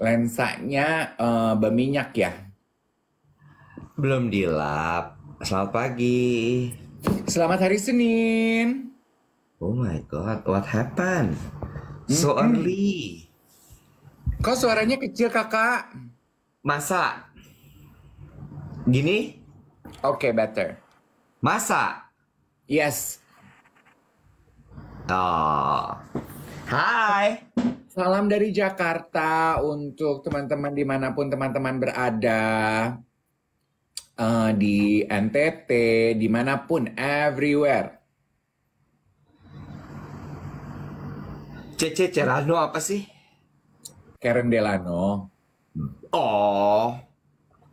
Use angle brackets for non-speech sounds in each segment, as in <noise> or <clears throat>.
lensanya uh, eh, berminyak ya? Belum dilap. Selamat pagi. Selamat hari Senin. Oh my god, what happened? So mm-hmm. early. Kok suaranya kecil kakak? Masa? Gini? Oke, okay, better. Masa? Yes. Oh. Hi. Salam dari Jakarta untuk teman-teman dimanapun teman-teman berada. Uh, di NTT, dimanapun, everywhere. Cece Cerano apa sih? Karen Delano. Oh.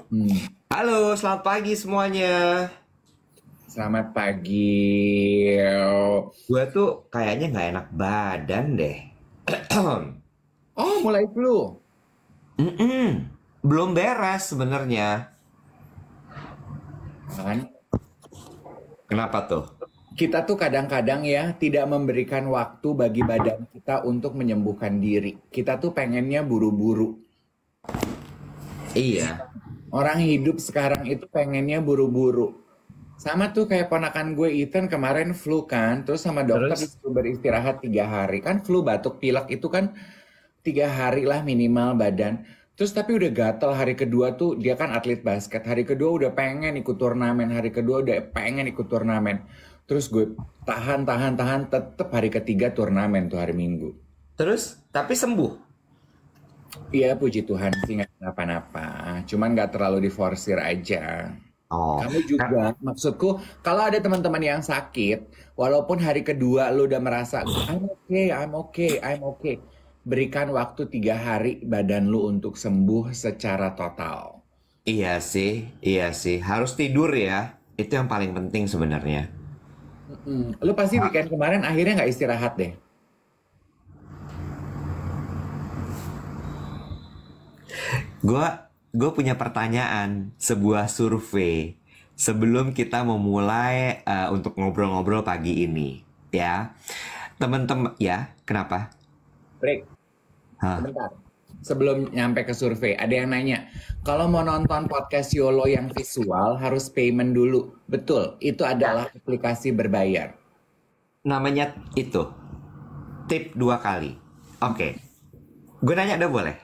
Hmm. Halo, selamat pagi semuanya. Selamat pagi. Gue tuh kayaknya nggak enak badan deh. <coughs> oh, mulai flu. Mm -mm. Belum beres sebenarnya. Kenapa tuh? Kita tuh kadang-kadang ya tidak memberikan waktu bagi badan kita untuk menyembuhkan diri. Kita tuh pengennya buru-buru. Iya. Orang hidup sekarang itu pengennya buru-buru sama tuh kayak ponakan gue Ethan kemarin flu kan, terus sama dokter terus? disuruh beristirahat tiga hari kan flu batuk pilek itu kan tiga hari lah minimal badan. Terus tapi udah gatel hari kedua tuh dia kan atlet basket, hari kedua udah pengen ikut turnamen, hari kedua udah pengen ikut turnamen. Terus gue tahan tahan tahan tetep hari ketiga turnamen tuh hari Minggu. Terus tapi sembuh. Iya puji Tuhan sih nggak apa napa cuman nggak terlalu diforsir aja. Oh. Kamu juga, nah. maksudku kalau ada teman-teman yang sakit, walaupun hari kedua lu udah merasa I'm okay, I'm okay, I'm okay, berikan waktu tiga hari badan lu untuk sembuh secara total. Iya sih, iya sih, harus tidur ya, itu yang paling penting sebenarnya. Mm-mm. Lu pasti weekend kemarin akhirnya nggak istirahat deh. Gua gue punya pertanyaan sebuah survei sebelum kita memulai uh, untuk ngobrol-ngobrol pagi ini ya teman-teman ya kenapa break Sebentar, sebelum nyampe ke survei ada yang nanya kalau mau nonton podcast Yolo yang visual harus payment dulu betul itu adalah aplikasi berbayar namanya itu tip dua kali oke okay. gue nanya udah boleh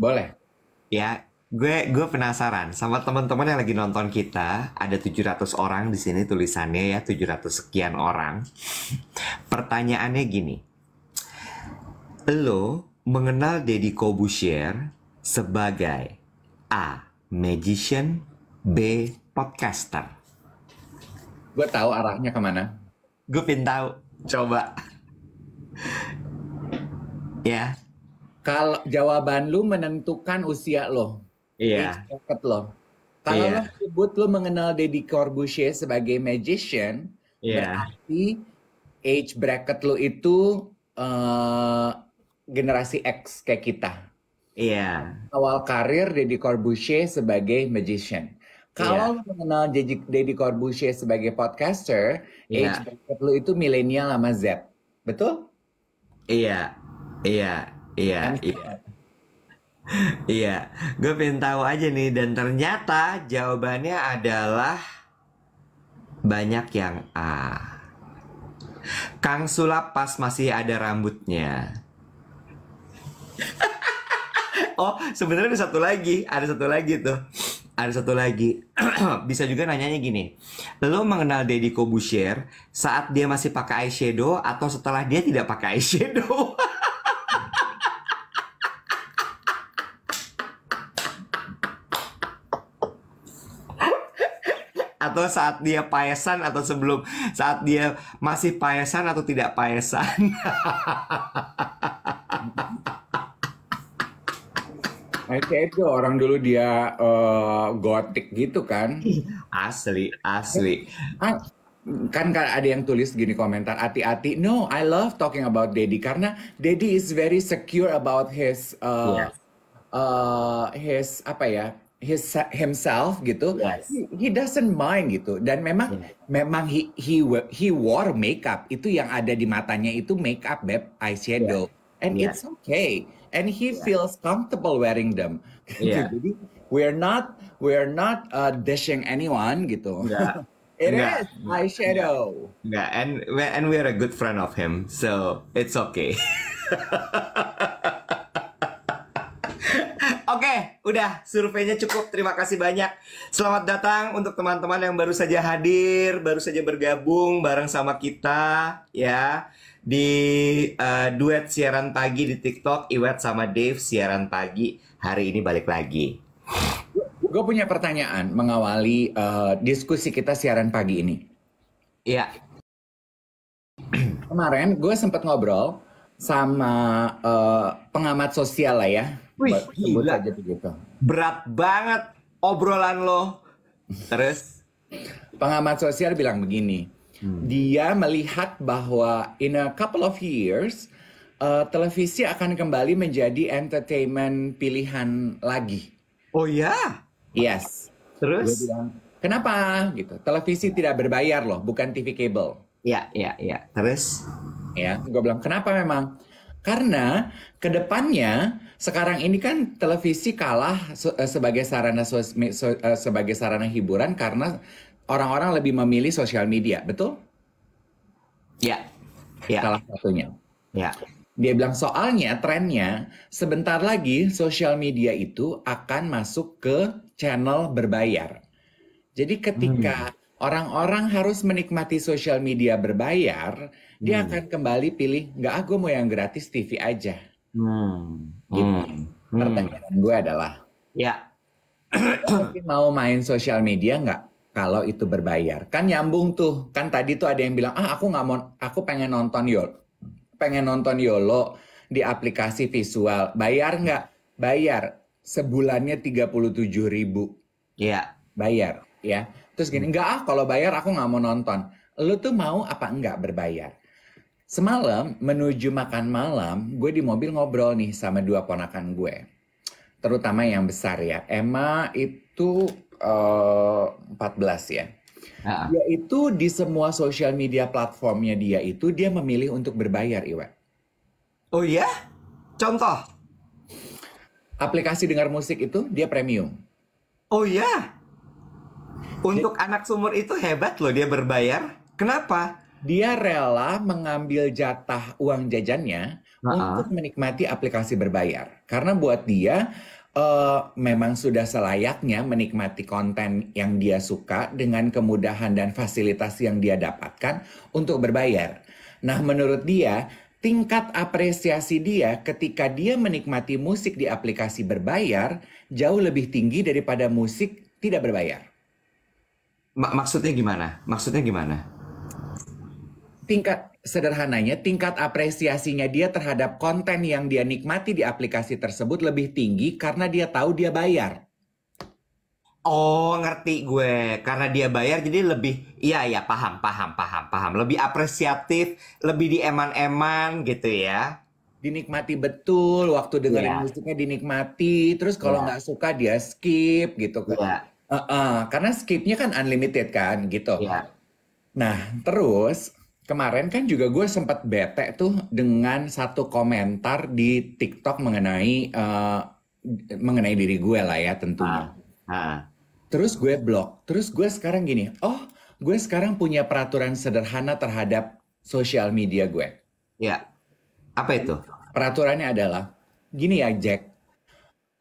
boleh ya Gue gue penasaran sama teman-teman yang lagi nonton kita, ada 700 orang di sini tulisannya ya, 700 sekian orang. <laughs> Pertanyaannya gini. Lo mengenal Deddy Kobusier sebagai A. Magician B. Podcaster Gue tahu arahnya kemana Gue pin tahu Coba <laughs> Ya Kalau jawaban lu menentukan usia lo Iya. Yeah. loh. Kalau yeah. lo sebut lo mengenal Deddy Corbusier sebagai magician, yeah. berarti age bracket lo itu uh, generasi X kayak kita. Iya. Yeah. Awal karir Deddy Corbusier sebagai magician. Kalau yeah. mengenal Deddy Corbusier sebagai podcaster, yeah. age bracket lo itu milenial sama Z. Betul? Iya. Iya. Iya. Kan iya. Iya, gue pengen tahu aja nih dan ternyata jawabannya adalah banyak yang A. Kang Sulap pas masih ada rambutnya. <laughs> oh, sebenarnya ada satu lagi, ada satu lagi tuh. Ada satu lagi. <clears throat> Bisa juga nanyanya gini. Lo mengenal Deddy Kobusier saat dia masih pakai eyeshadow atau setelah dia tidak pakai eyeshadow? atau saat dia paesan atau sebelum saat dia masih paesan atau tidak paesan. Oke <laughs> itu orang dulu dia uh, gotik gitu kan? Asli, asli. Ah, kan kan ada yang tulis gini komentar hati-hati. No, I love talking about Daddy karena Daddy is very secure about his uh, yes. uh, his apa ya his himself gitu yes. he, he doesn't mind gitu dan memang yeah. memang he he he wore makeup itu yang ada di matanya itu makeup beb eyeshadow yeah. and yeah. it's okay and he yeah. feels comfortable wearing them yeah. <laughs> we're not we're not uh, dishing anyone gitu yeah. <laughs> It Nggak. is eyeshadow. Nggak. and and we're a good friend of him, so it's okay. <laughs> Oke, udah surveinya cukup. Terima kasih banyak. Selamat datang untuk teman-teman yang baru saja hadir, baru saja bergabung bareng sama kita ya di uh, duet siaran pagi di TikTok Iwet sama Dave siaran pagi hari ini balik lagi. Gue punya pertanyaan mengawali uh, diskusi kita siaran pagi ini. Iya. Kemarin gue sempat ngobrol sama uh, pengamat sosial lah ya. Wih, Sebut gila. aja begitu. Berat banget obrolan lo. Terus pengamat sosial bilang begini. Hmm. Dia melihat bahwa in a couple of years uh, televisi akan kembali menjadi entertainment pilihan lagi. Oh ya? Yes. Terus? Dia bilang, Kenapa? Gitu. Televisi tidak berbayar loh, bukan TV kabel. Ya, ya, ya. Terus? ya gue bilang kenapa memang karena kedepannya sekarang ini kan televisi kalah eh, sebagai sarana eh, sebagai sarana hiburan karena orang-orang lebih memilih sosial media betul ya ya salah satunya ya dia bilang soalnya trennya sebentar lagi sosial media itu akan masuk ke channel berbayar. Jadi ketika hmm. orang-orang hmm. harus menikmati sosial media berbayar, dia hmm. akan kembali pilih nggak aku ah, mau yang gratis TV aja. Hmm. Gitu. Hmm. Pertanyaan gue adalah, ya mungkin mau main sosial media nggak? Kalau itu berbayar, kan nyambung tuh. Kan tadi tuh ada yang bilang, ah aku nggak mau, aku pengen nonton yol, pengen nonton yolo di aplikasi visual, bayar nggak? Bayar sebulannya tiga puluh tujuh ribu. Iya. Bayar, ya. Terus gini, enggak hmm. ah kalau bayar aku nggak mau nonton. Lu tuh mau apa enggak berbayar? Semalam menuju makan malam, gue di mobil ngobrol nih sama dua ponakan gue. Terutama yang besar ya. Emma itu uh, eh, 14 ya. uh itu di semua social media platformnya dia itu dia memilih untuk berbayar, Iwa. Oh iya? Contoh? Aplikasi dengar musik itu dia premium. Oh iya? Untuk anak sumur itu hebat loh dia berbayar. Kenapa? dia rela mengambil jatah uang jajannya uh-uh. untuk menikmati aplikasi berbayar karena buat dia uh, memang sudah selayaknya menikmati konten yang dia suka dengan kemudahan dan fasilitas yang dia dapatkan untuk berbayar. Nah, menurut dia tingkat apresiasi dia ketika dia menikmati musik di aplikasi berbayar jauh lebih tinggi daripada musik tidak berbayar. Maksudnya gimana? Maksudnya gimana? tingkat sederhananya tingkat apresiasinya dia terhadap konten yang dia nikmati di aplikasi tersebut lebih tinggi karena dia tahu dia bayar. Oh, ngerti gue. Karena dia bayar jadi lebih iya ya paham, paham, paham, paham. Lebih apresiatif, lebih dieman-eman gitu ya. Dinikmati betul waktu dengerin yeah. musiknya dinikmati. Terus kalau iya. nggak suka dia skip gitu kan. Yeah. Iya. Uh -uh, karena skipnya kan unlimited kan gitu. Yeah. Nah, terus Kemarin kan juga gue sempat bete tuh dengan satu komentar di TikTok mengenai uh, mengenai diri gue lah ya tentunya. Ah, ah. Terus gue blok. Terus gue sekarang gini, oh gue sekarang punya peraturan sederhana terhadap sosial media gue. Ya. Apa itu? Peraturannya adalah gini ya Jack.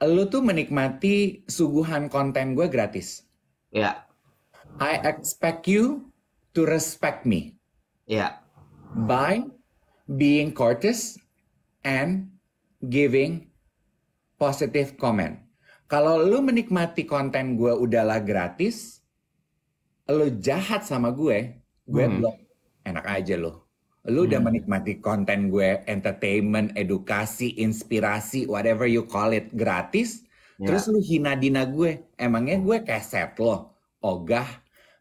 Lu tuh menikmati suguhan konten gue gratis. Ya. I expect you to respect me. Ya, By being courteous and giving positive comment. Kalau lu menikmati konten gue udahlah gratis, lu jahat sama gue, gue hmm. belum enak aja lo. Lu hmm. udah menikmati konten gue entertainment, edukasi, inspirasi, whatever you call it gratis, yeah. terus lu hina dina gue. Emangnya gue keset lo? Ogah.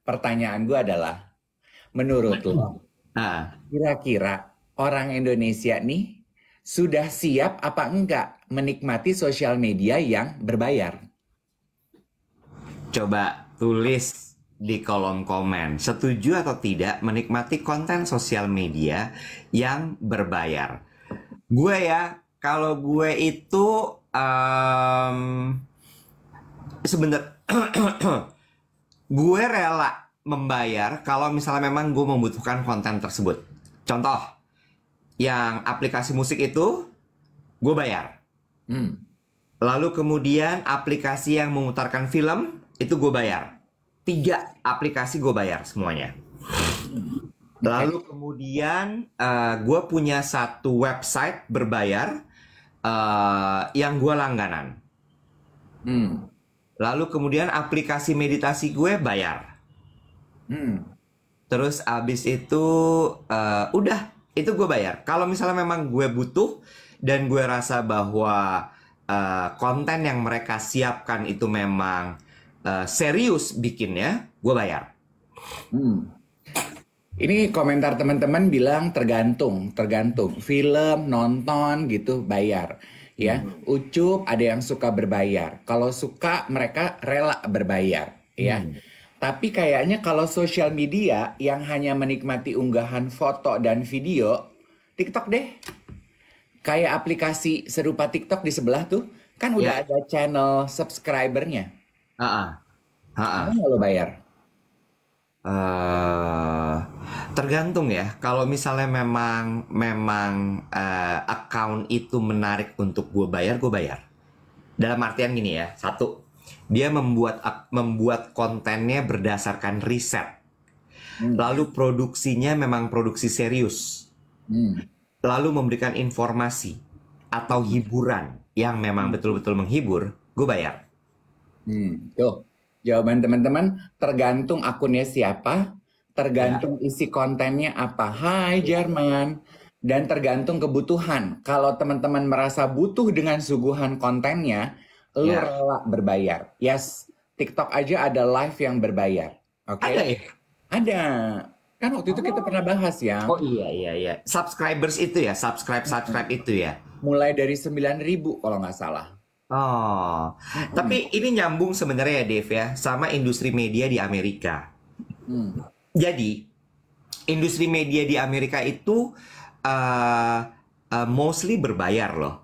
Pertanyaan gue adalah menurut hmm. lo Ah. kira-kira orang Indonesia nih sudah siap apa enggak menikmati sosial media yang berbayar? Coba tulis di kolom komen, setuju atau tidak menikmati konten sosial media yang berbayar. Gue ya, kalau gue itu um, sebenernya <clears throat> gue rela membayar kalau misalnya memang gue membutuhkan konten tersebut. Contoh, yang aplikasi musik itu gue bayar. Hmm. Lalu kemudian aplikasi yang memutarkan film itu gue bayar. Tiga aplikasi gue bayar semuanya. Hmm. Lalu kemudian uh, eh, gue punya satu website berbayar uh, yang gue langganan. Hmm. Lalu kemudian aplikasi meditasi gue bayar. Hmm. Terus abis itu uh, udah itu gue bayar. Kalau misalnya memang gue butuh dan gue rasa bahwa uh, konten yang mereka siapkan itu memang uh, serius bikinnya, gue bayar. Hmm. Ini komentar teman-teman bilang tergantung, tergantung film, nonton gitu bayar. Ya, hmm. ucup ada yang suka berbayar. Kalau suka mereka rela berbayar, ya. Hmm. Tapi kayaknya kalau sosial media yang hanya menikmati unggahan foto dan video, TikTok deh. Kayak aplikasi serupa TikTok di sebelah tuh, kan udah yeah. ada channel subscribernya. Ah, Heeh. Kamu lo bayar? Uh, tergantung ya. Kalau misalnya memang memang uh, account itu menarik untuk gue bayar, gue bayar. Dalam artian gini ya, satu dia membuat membuat kontennya berdasarkan riset. Hmm. Lalu produksinya memang produksi serius. Hmm. Lalu memberikan informasi atau hiburan yang memang hmm. betul-betul menghibur, gue bayar. Hmm, tuh. Jawaban teman-teman tergantung akunnya siapa, tergantung ya. isi kontennya apa. Hai Jerman. Dan tergantung kebutuhan. Kalau teman-teman merasa butuh dengan suguhan kontennya, lu ya. rela berbayar. Yes, TikTok aja ada live yang berbayar. Oke. Okay? Ada ya? Ada. Kan waktu itu kita oh. pernah bahas ya. Oh iya iya iya. Subscribers itu ya, subscribe subscribe itu ya. Mulai dari 9000 kalau nggak salah. Oh. Hmm. Tapi ini nyambung sebenarnya ya Dev ya sama industri media di Amerika. Hmm. Jadi industri media di Amerika itu uh, uh, mostly berbayar loh.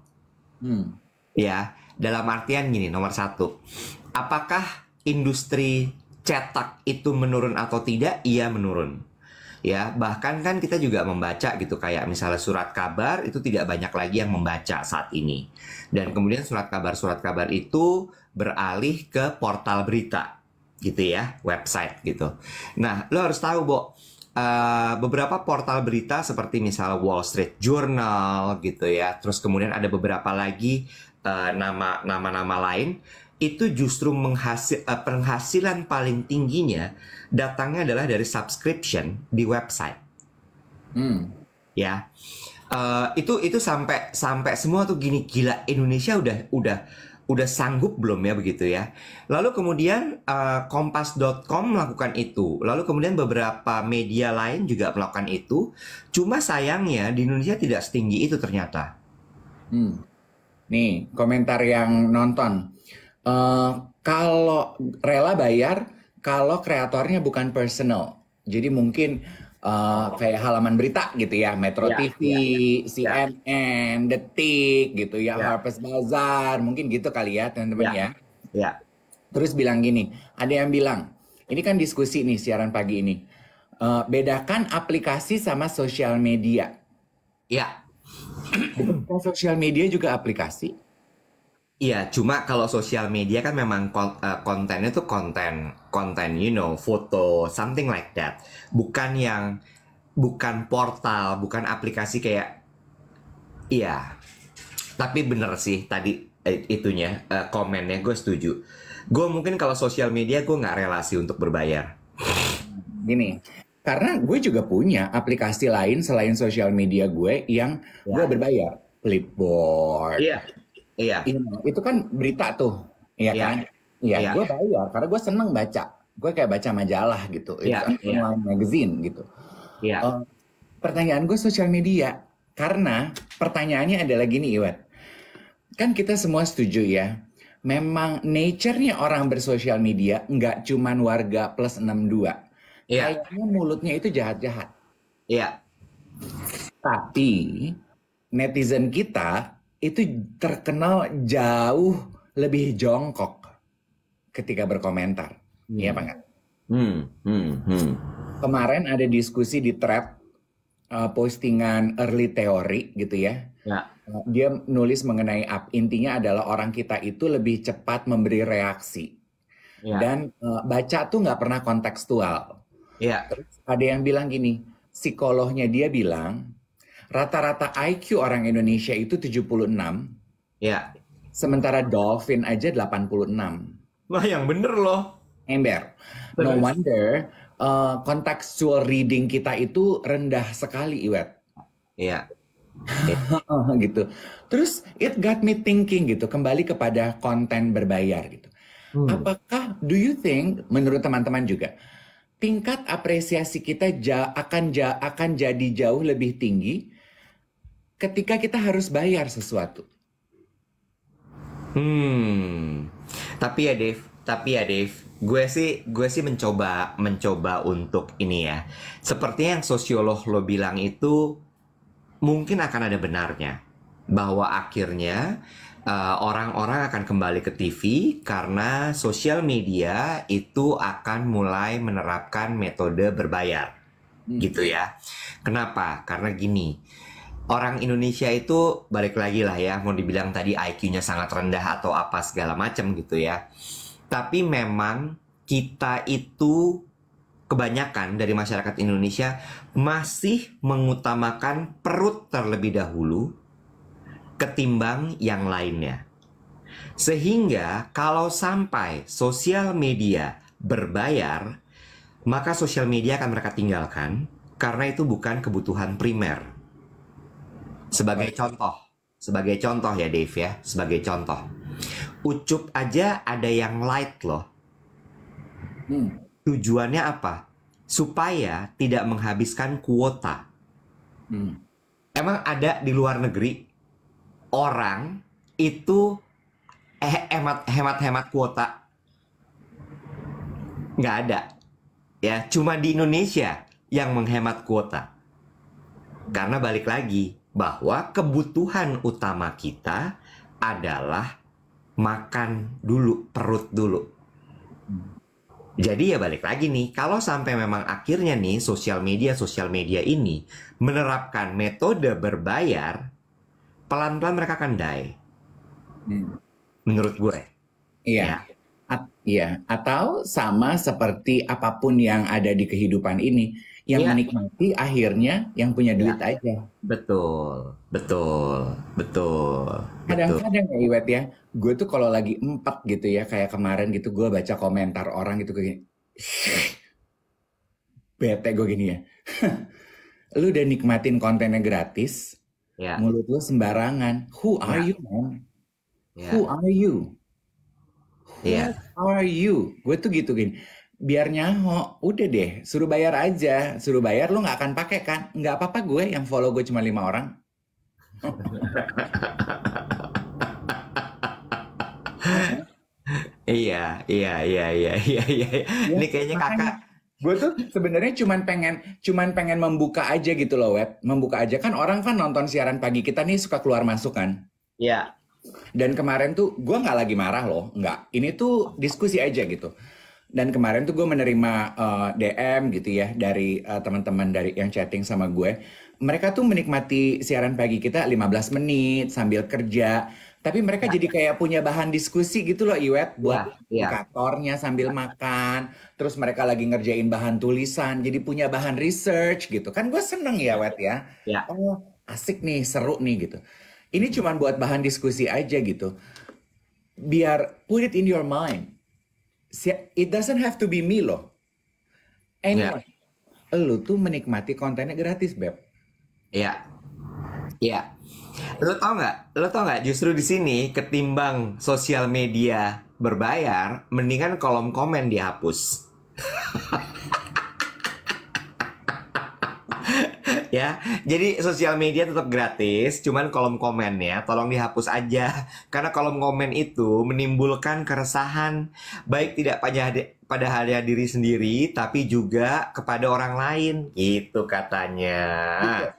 Hmm. Ya dalam artian gini, nomor satu, apakah industri cetak itu menurun atau tidak? Iya menurun ya bahkan kan kita juga membaca gitu kayak misalnya surat kabar itu tidak banyak lagi yang membaca saat ini dan kemudian surat kabar surat kabar itu beralih ke portal berita gitu ya website gitu nah lo harus tahu bo Uh, beberapa portal berita seperti misalnya Wall Street Journal gitu ya, terus kemudian ada beberapa lagi Eh, nama nama-nama lain itu justru menghasil, uh, penghasilan paling tingginya datangnya adalah dari subscription di website. Hmm. Ya, uh, itu itu sampai sampai semua tuh gini gila Indonesia udah udah udah sanggup belum ya begitu ya. Lalu kemudian uh, kompas.com melakukan itu. Lalu kemudian beberapa media lain juga melakukan itu. Cuma sayangnya di Indonesia tidak setinggi itu ternyata. Hmm Nih, komentar yang nonton. Uh, kalau rela bayar, kalau kreatornya bukan personal. Jadi mungkin uh, kayak halaman berita gitu ya, Metro ya, TV, ya, ya. CNN, Detik gitu ya, ya, Harper's Bazaar, mungkin gitu kali ya teman-teman ya. ya. ya. Terus bilang gini, ada yang bilang, ini kan diskusi nih siaran pagi ini. Uh, bedakan aplikasi sama sosial media. Ya sosial media juga aplikasi? Iya, cuma kalau sosial media kan memang eh, kontennya tuh konten, konten you know, foto, something like that. Bukan yang bukan portal, bukan aplikasi kayak iya. Tapi bener sih tadi eh, itunya eh, komennya gue setuju. Gue mungkin kalau sosial media gue nggak relasi untuk berbayar. Gini, karena gue juga punya aplikasi lain selain sosial media gue yang ya. gue berbayar. Flipboard. Iya. Iya. Itu kan berita tuh, iya ya. kan? Iya, ya. gue bayar karena gue seneng baca. Gue kayak baca majalah gitu, ya, itu ya. magazine gitu. Iya. Eh, pertanyaan gue sosial media karena pertanyaannya adalah gini, Iwan. Kan kita semua setuju ya, memang nature-nya orang bersosial media nggak cuman warga plus 62 yeah. kayaknya mulutnya itu jahat-jahat. Iya. -jahat. Tapi netizen kita itu terkenal jauh lebih jongkok ketika berkomentar. Hmm. Iya, hmm. Hmm. Hmm. Hmm. Kemarin ada diskusi di thread uh, postingan early theory gitu ya. Ya. Eh, dia nulis mengenai up intinya adalah orang kita itu lebih cepat memberi reaksi ya. dan uh, baca tuh nggak pernah kontekstual. Ya. Terus ada yang bilang gini, psikolognya dia bilang rata-rata IQ orang Indonesia itu 76. Ya. Sementara dolphin aja 86. Wah, yang bener loh. Ember. No wonder uh, contextual reading kita itu rendah sekali, Iwet. Iya. <laughs> gitu. Terus it got me thinking gitu, kembali kepada konten berbayar gitu. Hmm. Apakah do you think menurut teman-teman juga tingkat apresiasi kita akan akan jadi jauh lebih tinggi ketika kita harus bayar sesuatu. Hmm. Tapi ya Dev, tapi ya Dev, gue sih gue sih mencoba mencoba untuk ini ya. Seperti yang sosiolog lo bilang itu mungkin akan ada benarnya bahwa akhirnya Eh, orang-orang uh, akan kembali ke TV karena sosial media itu akan mulai menerapkan metode berbayar. Hmm. Gitu ya. Kenapa? Karena gini. Orang Indonesia itu balik lagi lah ya, mau dibilang tadi IQ-nya sangat rendah atau apa segala macam gitu ya. Tapi memang kita itu kebanyakan dari masyarakat Indonesia masih mengutamakan perut terlebih dahulu ketimbang yang lainnya. Sehingga kalau sampai sosial media berbayar, maka sosial media akan mereka tinggalkan karena itu bukan kebutuhan primer. Sebagai contoh, sebagai contoh ya Dave ya, sebagai contoh. Ucup aja ada yang light loh. Hmm. Tujuannya apa? Supaya tidak menghabiskan kuota. Hmm. Emang ada di luar negeri orang itu eh, hemat hemat hemat kuota nggak ada ya cuma di Indonesia yang menghemat kuota karena balik lagi bahwa kebutuhan utama kita adalah makan dulu perut dulu jadi ya balik lagi nih, kalau sampai memang akhirnya nih sosial media sosial media ini menerapkan metode berbayar pelan-pelan mereka akan die. Hmm. Menurut gue. Iya. Ya. At, iya, atau sama seperti apapun yang ada di kehidupan ini, yang ya. menikmati akhirnya yang punya duit ya. aja. Betul, betul, betul. Kadang-kadang ya Iwet ya, gue tuh kalau lagi empat gitu ya, kayak kemarin gitu gue baca komentar orang gitu kayak bete gue gini ya. <laughs> Lu udah nikmatin kontennya gratis, Yeah. Mulut lu sembarangan. Who are yeah. you, man? Yeah. Who are you? Who ya. are you? Gue tuh gitu gini. Biar nyaho, udah deh, suruh bayar aja. Suruh bayar lu nggak akan pakai kan? Nggak apa-apa gue yang follow gue cuma lima orang. <laughs> iya, iya, iya, iya, iya, iya. Ini ya, kayaknya kakak gue tuh sebenarnya cuman pengen cuman pengen membuka aja gitu loh web membuka aja kan orang kan nonton siaran pagi kita nih suka keluar masuk kan iya dan kemarin tuh gue nggak lagi marah loh nggak ini tuh diskusi aja gitu dan kemarin tuh gue menerima uh, eh, DM gitu ya dari uh, teman-teman dari yang chatting sama gue mereka tuh menikmati siaran pagi kita 15 menit sambil kerja tapi mereka ya. jadi kayak punya bahan diskusi gitu loh Iwet iya, buat ya, ya. kantornya sambil makan, terus mereka lagi ngerjain bahan tulisan, jadi punya bahan research gitu. Kan gue seneng ya Iwet iya. ya. ya. Oh asik nih, seru nih gitu. Ini cuma buat bahan diskusi aja gitu. Biar put it in your mind. It doesn't have to be me loh. Iya. Anyway, ya. lu tuh menikmati kontennya gratis, Beb. Iya. Iya. Lo tau nggak? Lo tau nggak? Justru di sini ketimbang sosial media berbayar, mendingan kolom komen dihapus. <laughs> ya. Jadi sosial media tetap gratis, cuman kolom komen ya, tolong dihapus aja karena kolom komen itu menimbulkan keresahan baik tidak pada pada hari diri sendiri tapi juga kepada orang lain gitu katanya. Iya.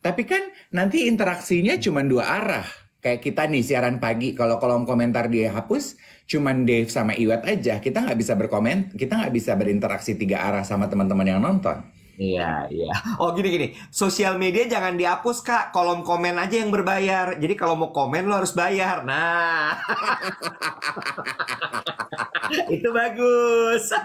Tapi kan nanti interaksinya cuma dua arah. Kayak kita nih siaran pagi kalau kolom komentar dia hapus, cuman Dave sama Iwet aja. Kita nggak bisa berkomen, kita nggak bisa berinteraksi tiga arah sama teman-teman yang nonton. Iya, iya. Oh gini gini, sosial media jangan dihapus kak, kolom komen aja yang berbayar. Jadi kalau mau komen lo harus bayar. Nah, <laughs> itu bagus. <laughs>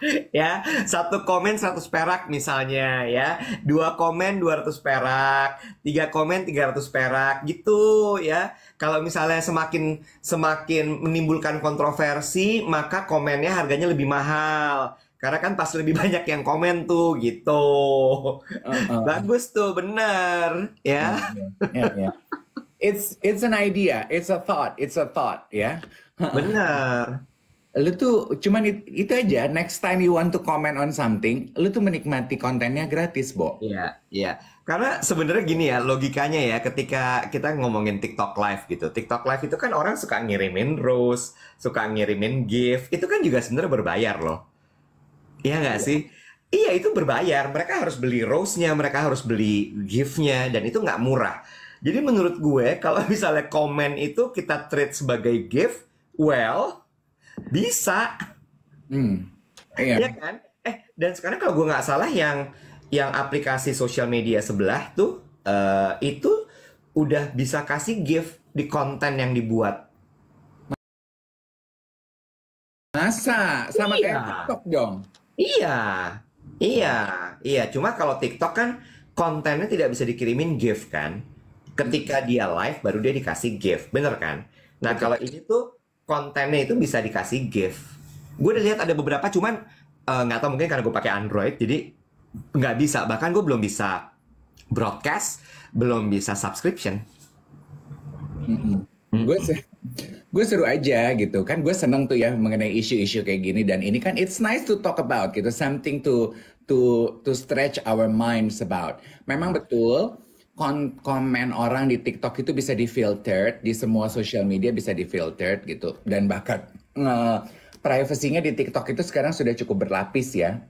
<laughs> ya satu komen 100 perak misalnya ya dua komen 200 perak tiga komen 300 perak gitu ya kalau misalnya semakin semakin menimbulkan kontroversi maka komennya harganya lebih mahal karena kan pas lebih <laughs> banyak yang komen tuh gitu uh, uh. bagus tuh bener ya yeah, yeah, yeah. it's it's an idea it's a thought it's a thought ya yeah. bener lu tuh cuman it, itu aja next time you want to comment on something lu tuh menikmati kontennya gratis Bo iya iya karena sebenarnya gini ya logikanya ya ketika kita ngomongin TikTok live gitu TikTok live itu kan orang suka ngirimin rose suka ngirimin gift itu kan juga sebenarnya berbayar loh iya nggak yeah. sih iya itu berbayar mereka harus beli rose-nya mereka harus beli gift-nya dan itu nggak murah jadi menurut gue kalau <laughs> misalnya komen itu kita treat sebagai gift well bisa hmm. iya ya kan eh dan sekarang kalau gue nggak salah yang yang aplikasi sosial media sebelah tuh uh, itu udah bisa kasih gift di konten yang dibuat masa sama iya. kayak TikTok dong iya iya iya cuma kalau TikTok kan kontennya tidak bisa dikirimin gift kan ketika dia live baru dia dikasih gift bener kan nah kalau ini tuh kontennya itu bisa dikasih GIF. Gue udah lihat ada beberapa, cuman eh, nggak uh, tahu mungkin karena gue pakai Android, jadi nggak bisa. Bahkan gue belum bisa broadcast, belum bisa subscription. Mm Mm Gue sih gue seru aja gitu kan gue seneng tuh ya mengenai isu-isu kayak gini dan ini kan it's nice to talk about gitu something to to to stretch our minds about memang betul komen orang di TikTok itu bisa difilter di semua social media bisa difilter gitu dan bahkan privasinya di TikTok itu sekarang sudah cukup berlapis ya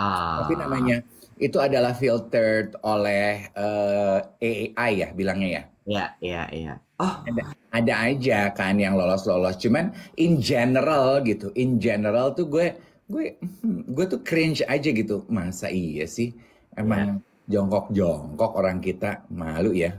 ah. tapi namanya itu adalah filtered oleh uh, eh, AI ya bilangnya ya ya ya ya oh ada, ada aja kan yang lolos lolos cuman in general gitu in general tuh gue gue hmm, gue tuh cringe aja gitu masa iya sih emang yeah jongkok-jongkok orang kita malu ya.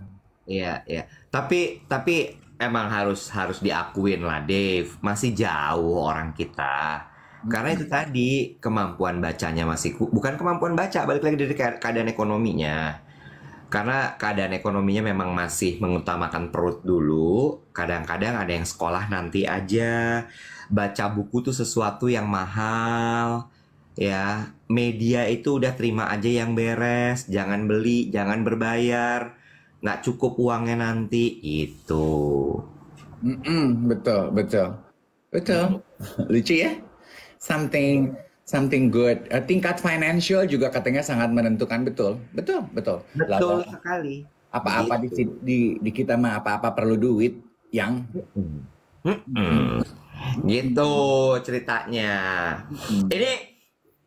Iya, iya. Tapi tapi emang harus harus diakuin lah Dave, masih jauh orang kita. Karena itu hmm. tadi kemampuan bacanya masih bukan kemampuan baca, balik lagi dari keadaan ekonominya. Karena keadaan ekonominya memang masih mengutamakan perut dulu. Kadang-kadang ada yang sekolah nanti aja. Baca buku tuh sesuatu yang mahal ya media itu udah terima aja yang beres, jangan beli, jangan berbayar, nggak cukup uangnya nanti itu. Mm -mm, betul, betul, betul. <laughs> Lucu ya, something something good. Eh, tingkat financial juga katanya sangat menentukan betul, betul, betul. Betul Lata. sekali. Apa-apa di, gitu. di, di kita mah apa-apa perlu duit yang. Mm -mm. Gitu ceritanya. Ini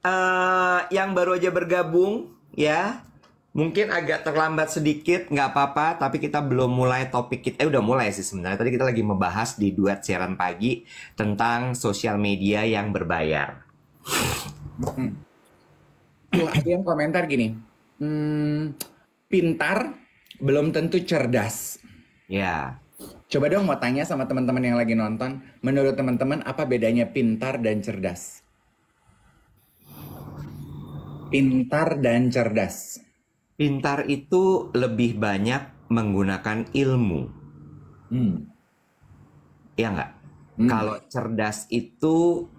uh, yang baru aja bergabung ya mungkin agak terlambat sedikit nggak apa-apa tapi kita belum mulai topik kita eh udah mulai sih sebenarnya tadi kita lagi membahas di duet siaran pagi tentang sosial media yang berbayar hmm. Tuh, ada yang komentar gini hmm, pintar belum tentu cerdas ya coba dong mau tanya sama teman-teman yang lagi nonton menurut teman-teman apa bedanya pintar dan cerdas Pintar dan cerdas. Pintar itu lebih banyak menggunakan ilmu. Hmm. Ya nggak? Hmm. Kalau cerdas itu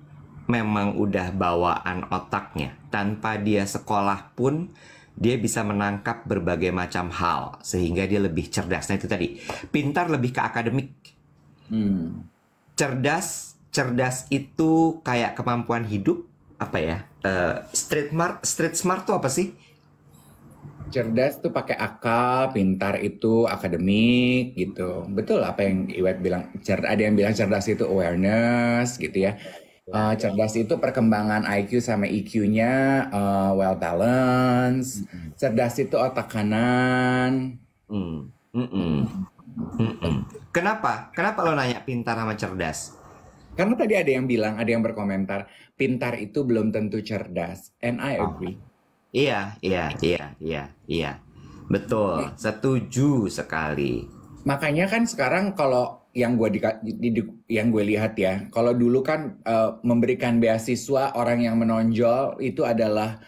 memang udah bawaan otaknya. Tanpa dia sekolah pun dia bisa menangkap berbagai macam hal sehingga dia lebih cerdas. Nah itu tadi. Pintar lebih ke akademik. Hmm. Cerdas, cerdas itu kayak kemampuan hidup apa ya uh, street smart street smart tuh apa sih cerdas tuh pakai akal, pintar itu akademik gitu. Betul apa yang Iwet bilang? Cer ada yang bilang cerdas itu awareness gitu ya. Uh, cerdas itu perkembangan IQ sama eq nya uh, eh, well balance. Cerdas itu otak kanan. Mm -mm. Mm -mm. Kenapa? Kenapa lo nanya pintar sama cerdas? Karena tadi ada yang bilang, ada yang berkomentar, pintar itu belum tentu cerdas. And I ah. agree. Oh. Iya, iya, iya, iya, iya. Betul, iya. setuju sekali. Makanya kan sekarang kalau yang gue di, di, yang gue lihat ya, kalau dulu kan uh, memberikan beasiswa orang yang menonjol itu adalah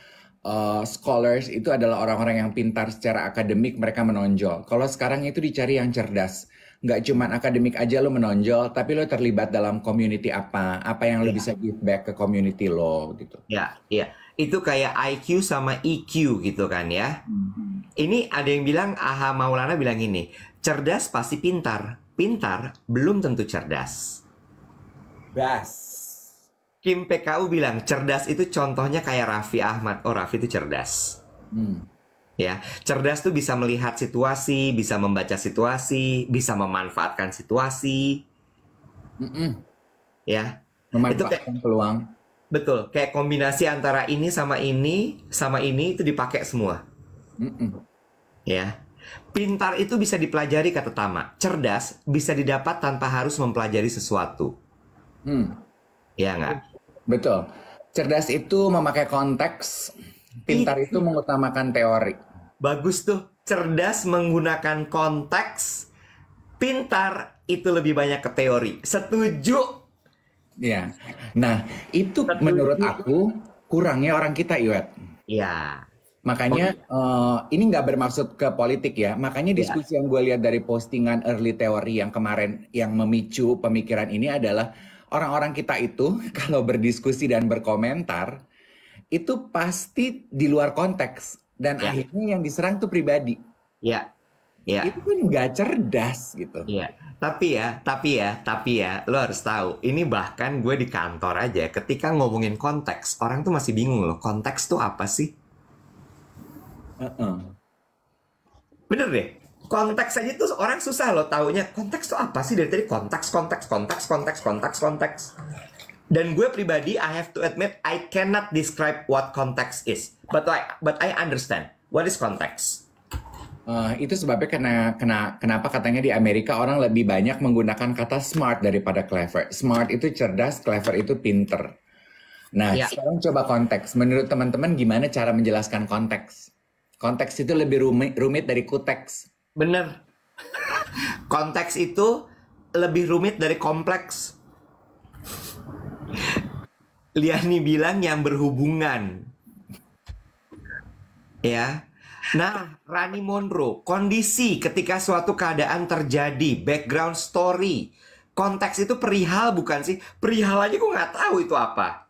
uh, scholars itu adalah orang-orang yang pintar secara akademik mereka menonjol. Kalau sekarang itu dicari yang cerdas nggak cuma akademik aja lo menonjol, tapi lo terlibat dalam community apa, apa yang lo yeah. bisa give back ke community lo gitu. Ya, yeah, iya. Yeah. Itu kayak IQ sama EQ gitu kan ya. Mhm. Ini ada yang bilang Aha Maulana bilang ini, cerdas pasti pintar, pintar belum tentu cerdas. Bas. Kim PKU bilang cerdas itu contohnya kayak Raffi Ahmad. Oh Raffi itu cerdas. Hmm. Ya, cerdas tuh bisa melihat situasi, bisa membaca situasi, bisa memanfaatkan situasi. Mm -mm. Ya, memanfaatkan itu kayak, peluang. Betul, kayak kombinasi antara ini sama ini sama ini itu dipakai semua. Mm -mm. Ya, pintar itu bisa dipelajari kata Tama, cerdas bisa didapat tanpa harus mempelajari sesuatu. mm. Ya nggak? Betul. Cerdas itu memakai konteks, Pintar itu mengutamakan teori. Bagus tuh, cerdas menggunakan konteks, pintar itu lebih banyak ke teori. Setuju. Ya. Nah, itu Setuju. menurut aku kurangnya orang kita, Iwet. Iya. Makanya oh. uh, ini nggak bermaksud ke politik ya. Makanya iya. diskusi ya. yang gue lihat dari postingan early teori yang kemarin yang memicu pemikiran ini adalah orang-orang kita itu <laughs> kalau berdiskusi dan berkomentar itu pasti di luar konteks dan yeah. akhirnya yang diserang tuh pribadi. Iya. Yeah. Yeah. Itu kan nggak cerdas gitu. Iya. Tapi ya, tapi ya, tapi ya, lo harus tahu. Ini bahkan gue di kantor aja, ketika ngomongin konteks, orang tuh masih bingung loh. Konteks tuh apa sih? Uh-uh. Bener deh. Konteks aja tuh orang susah loh taunya. Konteks tuh apa sih dari tadi? Konteks, konteks, konteks, konteks, konteks, konteks. Dan gue pribadi, I have to admit, I cannot describe what context is, but I but I understand what is context. Uh, itu sebabnya kena, kena, kenapa katanya di Amerika orang lebih banyak menggunakan kata smart daripada clever. Smart itu cerdas, clever itu pinter. Nah, yeah. sekarang coba konteks. Menurut teman-teman gimana cara menjelaskan konteks? Konteks itu lebih rumit, rumit dari kuteks. Bener. <laughs> konteks itu lebih rumit dari kompleks. Liani bilang yang berhubungan. Ya. Nah, Rani Monroe, kondisi ketika suatu keadaan terjadi, background story, konteks itu perihal bukan sih? Perihal aja gue nggak tahu itu apa.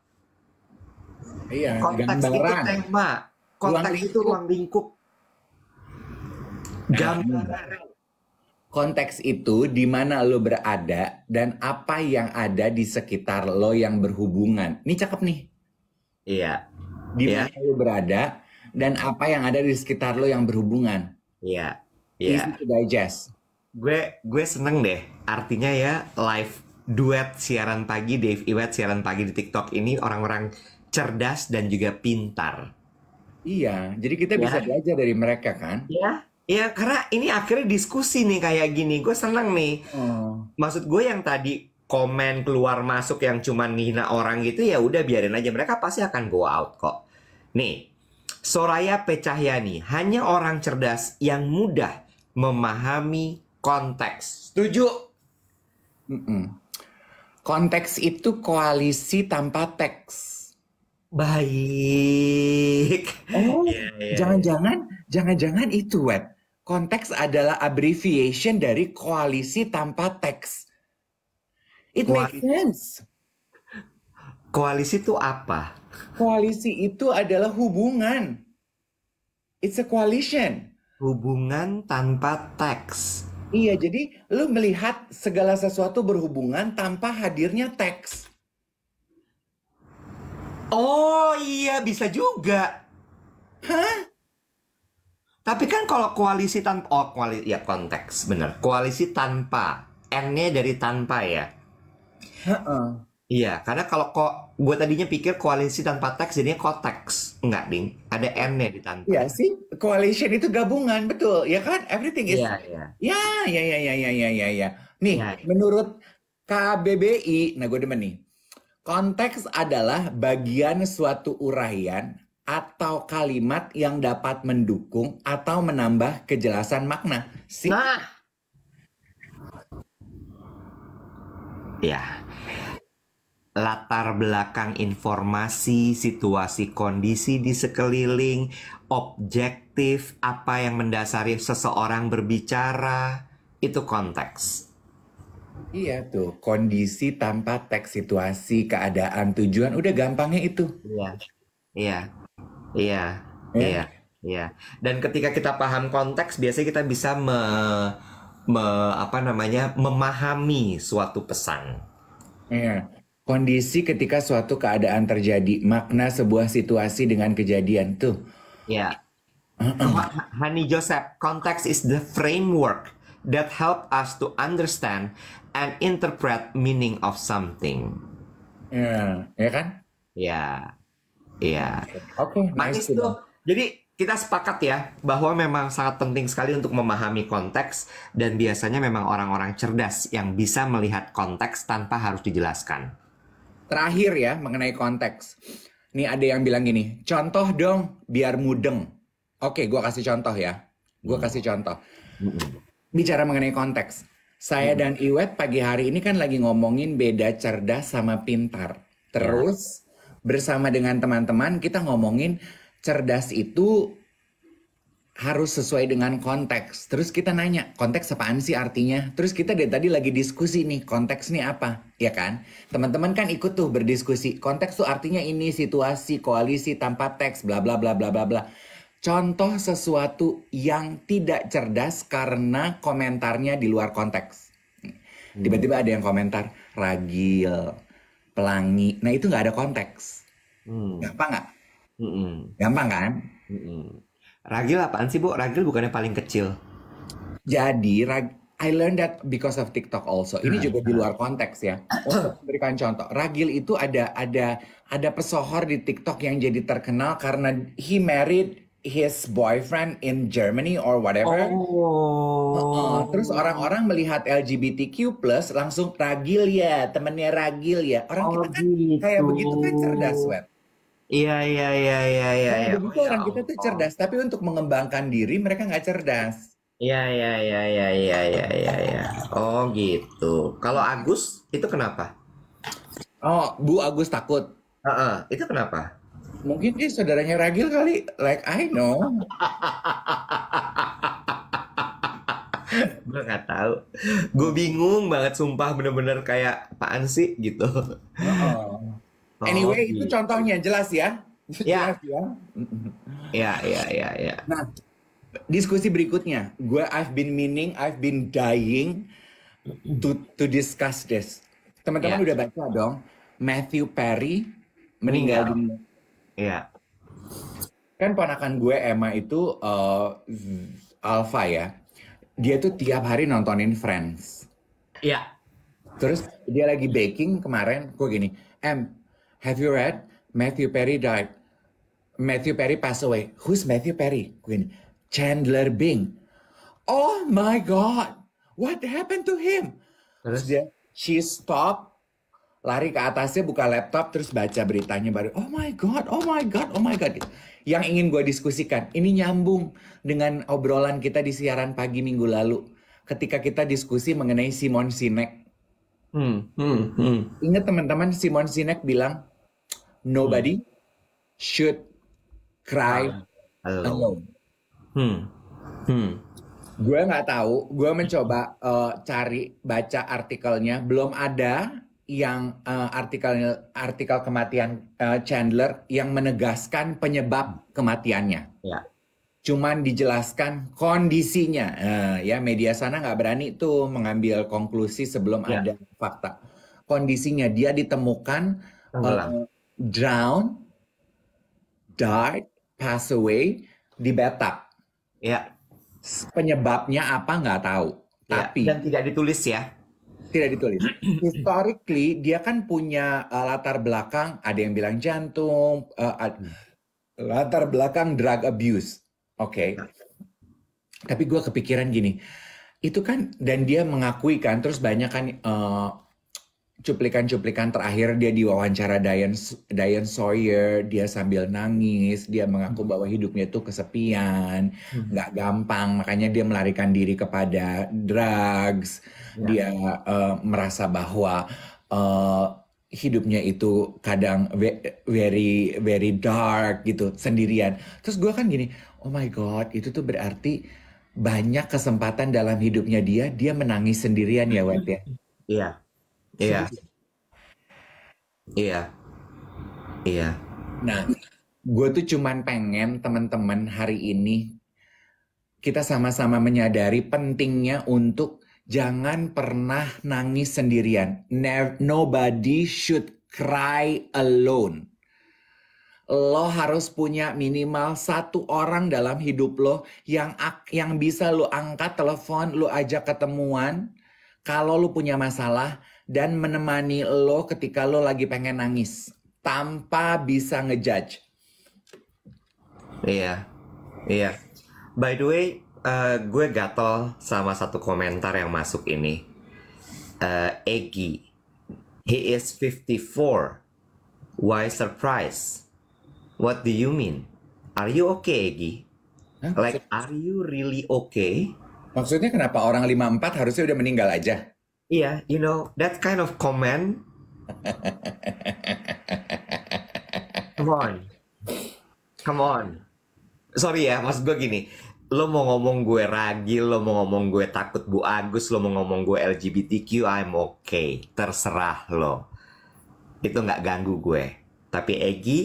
Iya, konteks itu ran. tema, konteks ruang itu ruang lingkup. Eh, Gambaran konteks itu di mana lo berada dan apa yang ada di sekitar lo yang berhubungan. Ini cakep nih. Iya. Di iya. mana iya. lo berada dan apa yang ada di sekitar lo yang berhubungan. Iya. Iya. Easy to digest. Gue gue seneng deh. Artinya ya live duet siaran pagi Dave Iwet siaran pagi di TikTok ini orang-orang cerdas dan juga pintar. Iya, jadi kita ya. bisa belajar dari mereka kan? Iya, Ya karena ini akhirnya diskusi nih kayak gini, gue seneng nih. Hmm. Maksud gue yang tadi komen keluar masuk yang cuman ngina orang gitu ya udah biarin aja mereka pasti akan go out kok. Nih, Soraya Pecahyani hanya orang cerdas yang mudah memahami konteks. Setuju? Mm -mm. Konteks itu koalisi tanpa teks. Baik. Oh, iya, iya, iya. jangan-jangan, yeah, yeah. jangan-jangan itu web konteks adalah abbreviation dari koalisi tanpa teks. It makes sense. Koalisi itu apa? Koalisi itu adalah hubungan. It's a coalition. Hubungan tanpa teks. Iya, jadi lu melihat segala sesuatu berhubungan tanpa hadirnya teks. Oh iya, bisa juga. Hah? Tapi kan kalau koalisi tanpa oh koalisi ya konteks bener koalisi tanpa n-nya dari tanpa ya. Uh-uh. Iya karena kalau kok gue tadinya pikir koalisi tanpa teks jadinya konteks enggak ding ada n-nya di tanpa. Iya sih Koalisi itu gabungan betul ya kan everything is. Iya iya. Ya ya ya ya ya ya ya. ya. Nih ya, ya. menurut KBBI nah gue demen nih konteks adalah bagian suatu uraian atau kalimat yang dapat mendukung atau menambah kejelasan makna. Si nah. Ya. Latar belakang informasi, situasi kondisi di sekeliling, objektif apa yang mendasari seseorang berbicara, itu konteks. Iya tuh, kondisi tanpa teks situasi, keadaan, tujuan, udah gampangnya itu. Iya. Iya. Iya. Yeah. Iya. Iya. Dan ketika kita paham konteks, biasanya kita bisa me, me apa namanya memahami suatu pesan. Iya. Kondisi ketika suatu keadaan terjadi, makna sebuah situasi dengan kejadian tuh. Iya. Hani Joseph, konteks is the framework that help us to understand and interpret meaning of something. Ya, yeah. ya yeah, kan? Ya. Yeah. Iya. Oke. Okay, Manis tuh. Jadi kita sepakat ya bahwa memang sangat penting sekali untuk memahami konteks dan biasanya memang orang-orang cerdas yang bisa melihat konteks tanpa harus dijelaskan. Terakhir ya mengenai konteks. Nih ada yang bilang gini, contoh dong biar mudeng. Oke, gua kasih contoh ya. Gue kasih contoh. Bicara mengenai konteks. Saya dan Iwet pagi hari ini kan lagi ngomongin beda cerdas sama pintar. Iya. Terus bersama dengan teman-teman kita ngomongin cerdas itu harus sesuai dengan konteks. Terus kita nanya, konteks apaan sih artinya? Terus kita dari tadi lagi diskusi nih, konteks nih apa? Ya kan? Teman-teman kan ikut tuh berdiskusi. Konteks tuh artinya ini situasi, koalisi tanpa teks, bla bla bla bla bla bla. Contoh sesuatu yang tidak cerdas karena komentarnya di luar konteks. Tiba-tiba ada yang komentar ragil, pelangi. Nah itu nggak ada konteks. Hmm. Gampang nggak? Mm Gampang kan? Mm Ragil apaan sih bu? Ragil bukannya paling kecil? Jadi rag I learned that because of TikTok also. Ini juga di luar konteks ya. Untuk <coughs> memberikan contoh, Ragil itu ada ada ada pesohor di TikTok yang jadi terkenal karena he married his boyfriend in Germany or whatever. Oh. Uh-uh. Terus orang-orang melihat LGBTQ plus langsung ragil ya, temennya ragil ya. Orang oh, kita kan gitu. kayak begitu kan cerdas, Web. Iya iya iya iya iya. Ya, begitu ya, orang kita tuh cerdas, tapi untuk mengembangkan diri mereka nggak cerdas. Iya iya iya iya iya iya iya. Ya. Oh gitu. Kalau Agus itu kenapa? Oh, Bu Agus takut. Uh-uh. Itu kenapa? Mungkin dia saudaranya Ragil kali, like I know. gue nggak tahu. Gue bingung banget, sumpah bener-bener kayak apaan sih gitu. Oh. Anyway, oh, itu gitu. contohnya jelas ya. Iya, Jelas ya. ya, ya, ya, ya. Nah, diskusi berikutnya, gue I've been meaning, I've been dying to to discuss this. Teman-teman ya. udah baca dong, Matthew Perry meninggal dunia Iya. Kan ponakan gue Emma itu uh, alpha ya. Dia tuh tiap hari nontonin Friends. Iya. Terus dia lagi baking kemarin, gue gini, Em, have you read Matthew Perry died? Matthew Perry passed away. Who's Matthew Perry? Gue gini, Chandler Bing. Oh my God, what happened to him? Terus dia, she stopped lari ke atasnya buka laptop terus baca beritanya baru oh my god oh my god oh my god yang ingin gue diskusikan ini nyambung dengan obrolan kita di siaran pagi minggu lalu ketika kita diskusi mengenai Simon Sinek hmm, hmm, hmm. ingat teman-teman Simon Sinek bilang nobody hmm. should cry ah, Hello. alone hmm. Hmm gue nggak tahu gue mencoba uh, cari baca artikelnya belum ada yang uh, artikel artikel kematian uh, Chandler yang menegaskan penyebab kematiannya. Ya. Cuman dijelaskan kondisinya. Uh, ya media sana nggak berani tuh mengambil konklusi sebelum ya. ada fakta. Kondisinya dia ditemukan uh, drown, died, pass away di bathtub. Ya. Penyebabnya apa nggak tahu. Ya. Tapi dan tidak ditulis ya tidak ditulis. <clears throat> Historically dia kan punya uh, latar belakang ada yang bilang jantung, uh, ad, hmm. latar belakang drug abuse. Oke. Okay. Tapi gue kepikiran gini, itu kan dan dia mengakui kan terus banyak kan uh, cuplikan-cuplikan terakhir dia diwawancara Diane Diane Sawyer dia sambil nangis dia mengaku hmm. bahwa hidupnya itu kesepian hmm. nggak hmm. gampang makanya dia melarikan diri kepada drugs ya. dia uh, merasa bahwa uh, hidupnya itu kadang very very dark gitu sendirian terus gue kan gini oh my god itu tuh berarti banyak kesempatan dalam hidupnya dia dia menangis sendirian ya Wet ya iya Iya. Iya. Iya. Nah, gue tuh cuman pengen teman-teman hari ini kita sama-sama menyadari pentingnya untuk jangan pernah nangis sendirian. Never, nobody should cry alone. Lo harus punya minimal satu orang dalam hidup lo yang yang bisa lo angkat telepon, lo ajak ketemuan. Kalau lo punya masalah, dan menemani lo ketika lo lagi pengen nangis tanpa bisa ngejudge. Iya, iya. By the way, uh, gue gatel sama satu komentar yang masuk ini. Uh, eh, Egi, he is 54. Why surprise? What do you mean? Are you okay, Egi? Huh? Like, are you really okay? Maksudnya kenapa orang 54 harusnya udah meninggal aja? yeah, you know, that kind of comment. <laughs> Come on. Come on. Sorry ya, mas gue gini. Lo mau ngomong gue ragil, lo mau ngomong gue takut Bu Agus, lo mau ngomong gue LGBTQ, I'm okay. Terserah lo. Itu nggak ganggu gue. Tapi Egi,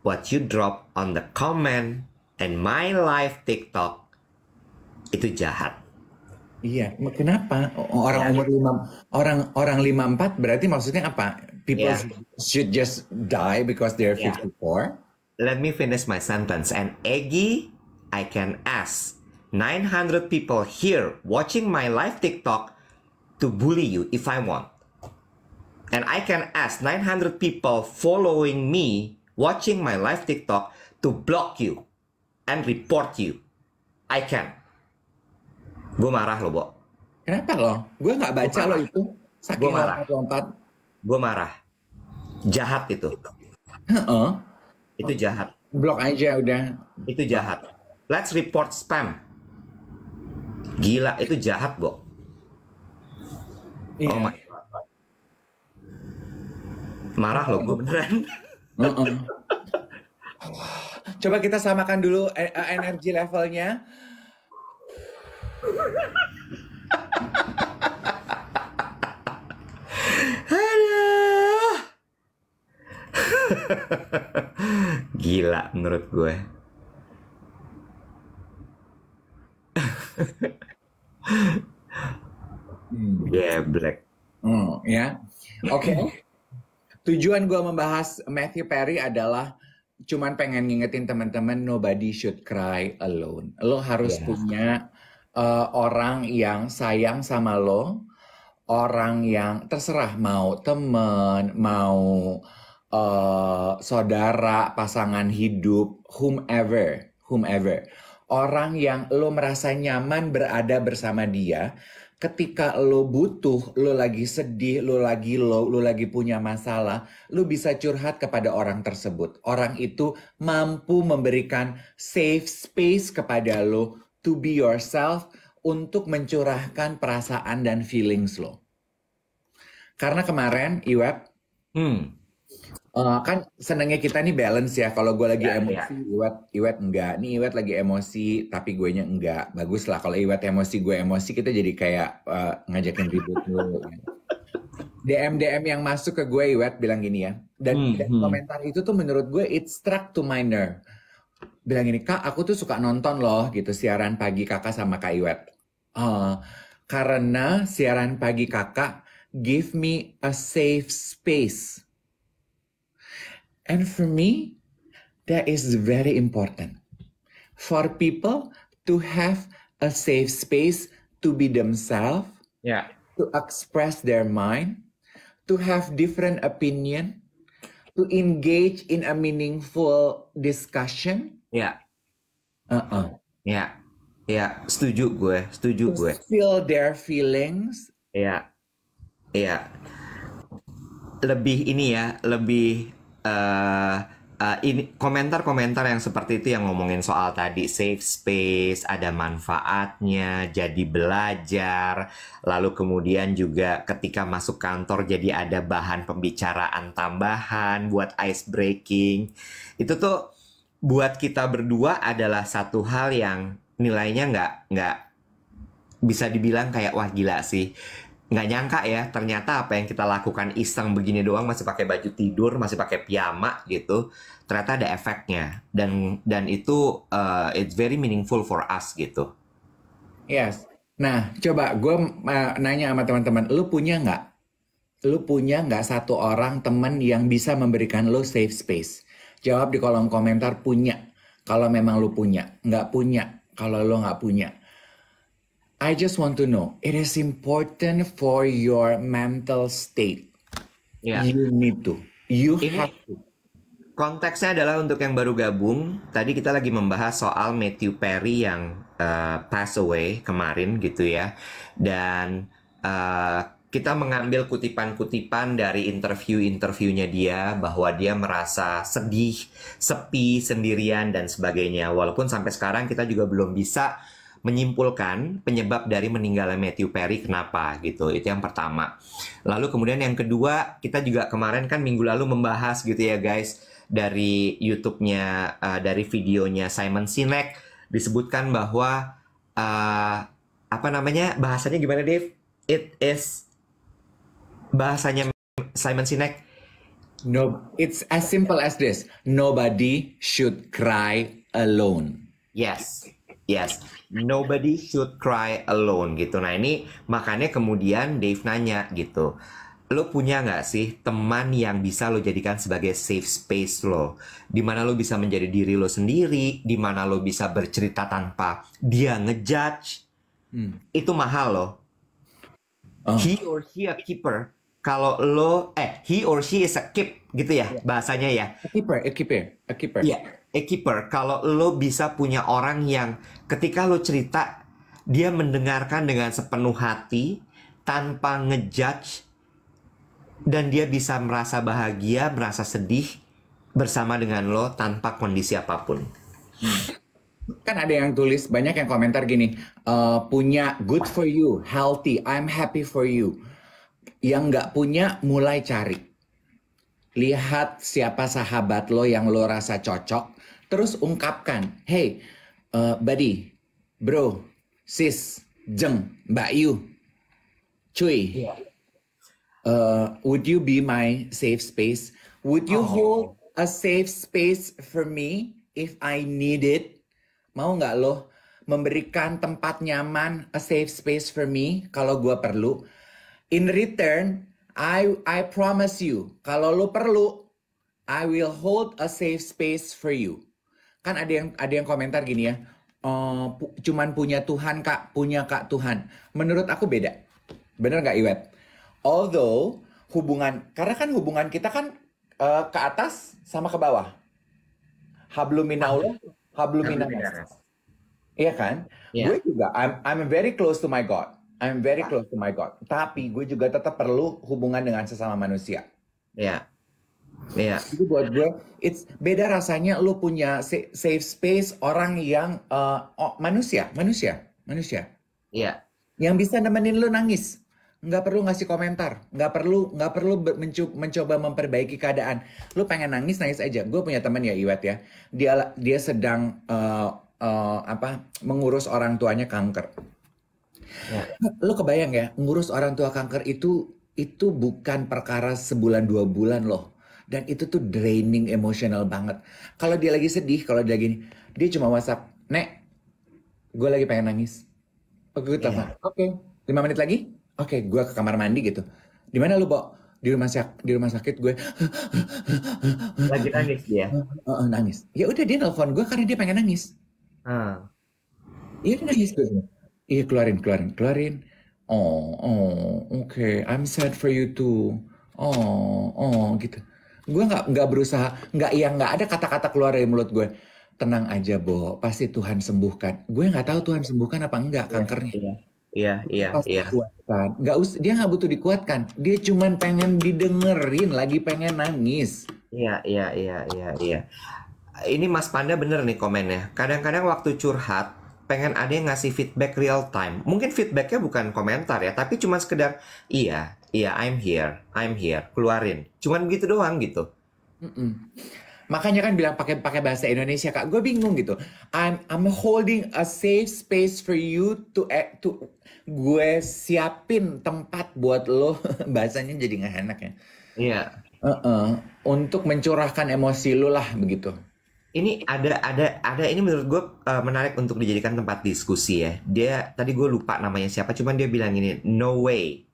what you drop on the comment and my live TikTok, itu jahat. Iya, kenapa orang ya. umur lima orang orang lima empat berarti maksudnya apa? People yeah. should just die because they're yeah. four Let me finish my sentence. And Eggy, I can ask 900 people here watching my live TikTok to bully you if I want. And I can ask 900 people following me watching my live TikTok to block you and report you. I can. Gue marah lo, Bok. Kenapa lo? Gue nggak baca lo itu. Saking gue marah. Gue marah. Jahat itu. -uh. Itu jahat. Blok aja udah. Itu jahat. Let's report spam. Gila, itu jahat, Bok. Iya. Oh my God. Marah lo gue beneran. Uh -uh. Coba kita samakan dulu e- e- energi levelnya Halo, Gila menurut gue. yeah, black. Hmm, ya. Yeah. Oke. Okay. Tujuan gue membahas Matthew Perry adalah cuman pengen ngingetin teman-teman nobody should cry alone. Lo harus yeah. punya uh, orang yang sayang sama lo, orang yang terserah mau temen, mau uh, saudara, pasangan hidup, whomever, whomever. Orang yang lo merasa nyaman berada bersama dia, ketika lo butuh, lo lagi sedih, lo lagi lo lo lagi punya masalah, lo bisa curhat kepada orang tersebut. Orang itu mampu memberikan safe space kepada lo to be yourself untuk mencurahkan perasaan dan feelings lo. Karena kemarin Iweb, hmm. uh, kan senangnya kita nih balance ya. Kalau gue lagi ya, ya. emosi, ya. Iwet, Iwet enggak. Nih Iwet lagi emosi, tapi gue nya enggak. Bagus lah kalau Iwet emosi, gue emosi, kita jadi kayak uh, ngajakin ribut dulu. DM DM yang masuk ke gue Iwet bilang gini ya. Dan, hmm, dan hmm. komentar itu tuh menurut gue it's struck to minor bilang ini Kak, aku tuh suka nonton loh gitu siaran pagi kakak sama Kak Iwet. Uh, karena siaran pagi kakak give me a safe space. And for me, that is very important. For people to have a safe space to be themselves, yeah. to express their mind, to have different opinion, to engage in a meaningful discussion. Ya. Uh -uh. Ya. Ya, setuju gue, setuju to gue. Feel their feelings. Ya. Ya. Lebih ini ya, lebih uh, uh, ini komentar-komentar yang seperti itu yang ngomongin soal tadi safe space, ada manfaatnya, jadi belajar, lalu kemudian juga ketika masuk kantor jadi ada bahan pembicaraan tambahan buat ice breaking. Itu tuh buat kita berdua adalah satu hal yang nilainya nggak nggak bisa dibilang kayak wah gila sih nggak nyangka ya ternyata apa yang kita lakukan iseng begini doang masih pakai baju tidur masih pakai piyama gitu ternyata ada efeknya dan dan itu uh, it's very meaningful for us gitu yes nah coba gue uh, nanya sama teman-teman lu punya nggak lu punya nggak satu orang teman yang bisa memberikan lu safe space jawab di kolom komentar punya kalau memang lu punya nggak punya kalau lu nggak punya I just want to know, it is important for your mental state. Yeah. You need to. You Ini have to. Konteksnya adalah untuk yang baru gabung, tadi kita lagi membahas soal Matthew Perry yang uh, pass away kemarin gitu ya. Dan uh, kita mengambil kutipan-kutipan dari interview-interviewnya dia bahwa dia merasa sedih, sepi, sendirian dan sebagainya. Walaupun sampai sekarang kita juga belum bisa menyimpulkan penyebab dari meninggalnya Matthew Perry kenapa gitu. Itu yang pertama. Lalu kemudian yang kedua, kita juga kemarin kan minggu lalu membahas gitu ya guys dari YouTube-nya uh, dari videonya Simon Sinek disebutkan bahwa uh, apa namanya bahasanya gimana Dave? It is bahasanya Simon Sinek No, it's as simple as this. Nobody should cry alone. Yes, yes nobody should cry alone gitu. Nah ini makanya kemudian Dave nanya gitu. Lo punya nggak sih teman yang bisa lo jadikan sebagai safe space lo? Dimana lo bisa menjadi diri lo sendiri, dimana lo bisa bercerita tanpa dia ngejudge. Hmm. Itu mahal lo. Oh. He or she a keeper. Kalau lo, eh, he or she is a keep gitu ya yeah. bahasanya ya. A keeper, a keeper, a keeper. yeah, a keeper. Kalau lo bisa punya orang yang ketika lo cerita dia mendengarkan dengan sepenuh hati tanpa ngejudge dan dia bisa merasa bahagia, merasa sedih bersama dengan lo tanpa kondisi apapun. Kan ada yang tulis banyak yang komentar gini, e, punya good for you, healthy, I'm happy for you. Yang nggak punya mulai cari. Lihat siapa sahabat lo yang lo rasa cocok, terus ungkapkan, hey uh, buddy, bro, sis, jeng, mbak Yu, cuy, yeah. Iya. uh, would you be my safe space? Would you oh. hold a safe space for me if I need it? Mau nggak lo memberikan tempat nyaman, a safe space for me kalau gue perlu? In return, I I promise you, kalau lo perlu, I will hold a safe space for you kan ada yang ada yang komentar gini ya e, pu cuman punya Tuhan kak punya kak Tuhan menurut aku beda bener nggak Iwet although hubungan karena kan hubungan kita kan uh, ke atas sama ke bawah habluminallah habluminallah iya kan yeah. gue juga I'm I'm very close to my God I'm very ah. close to my God tapi gue juga tetap perlu hubungan dengan sesama manusia ya yeah Iya. Itu buat gue, it's beda rasanya lu punya safe space orang yang uh, oh, manusia, manusia, manusia. Iya. Yang bisa nemenin lu nangis, nggak perlu ngasih komentar, nggak perlu nggak perlu mencoba memperbaiki keadaan. Lu pengen nangis nangis aja. Gue punya teman ya Iwet ya, dia dia sedang uh, uh, apa mengurus orang tuanya kanker. Ya. Lu kebayang ya, ngurus orang tua kanker itu itu bukan perkara sebulan dua bulan loh dan itu tuh draining emosional banget kalau dia lagi sedih kalau dia gini dia cuma whatsapp nek gue lagi pengen nangis Oke, gue iya. telepon. Oke, okay. lima menit lagi. Oke, okay, gue ke kamar mandi gitu. Di mana lu, Bo? Di rumah sakit. Di rumah sakit gue. <laughs> Lagi nangis dia. Uh, uh, nangis. Ya udah dia nelfon gue karena dia pengen nangis. Ah. Iya hmm. nangis gue. Iya keluarin, keluarin, keluarin. Oh, oh, oke. Okay. I'm sad for you too. Oh, oh, gitu gue nggak nggak berusaha nggak yang nggak ada kata-kata keluar dari mulut gue tenang aja Bo pasti Tuhan sembuhkan gue nggak tahu Tuhan sembuhkan apa enggak iya, kankernya iya iya iya, iya. kuatkan nggak us dia nggak butuh dikuatkan dia cuman pengen didengerin lagi pengen nangis iya iya iya iya iya ini Mas Panda bener nih komennya kadang-kadang waktu curhat pengen ada yang ngasih feedback real time. Mungkin feedbacknya bukan komentar ya, tapi cuma sekedar iya Iya, yeah, I'm here, I'm here, keluarin. Cuman gitu doang gitu. Mm -mm. Makanya kan bilang pakai pakai bahasa Indonesia kak, gue bingung gitu. I'm I'm holding a safe space for you to e, to gue siapin tempat buat lo <laughs> bahasanya jadi nggak enak ya. Iya. Yeah. Uh -uh. Untuk mencurahkan emosi lo lah begitu ini ada ada ada ini menurut gue uh, menarik untuk dijadikan tempat diskusi ya. Dia tadi gue lupa namanya siapa, cuman dia bilang ini no way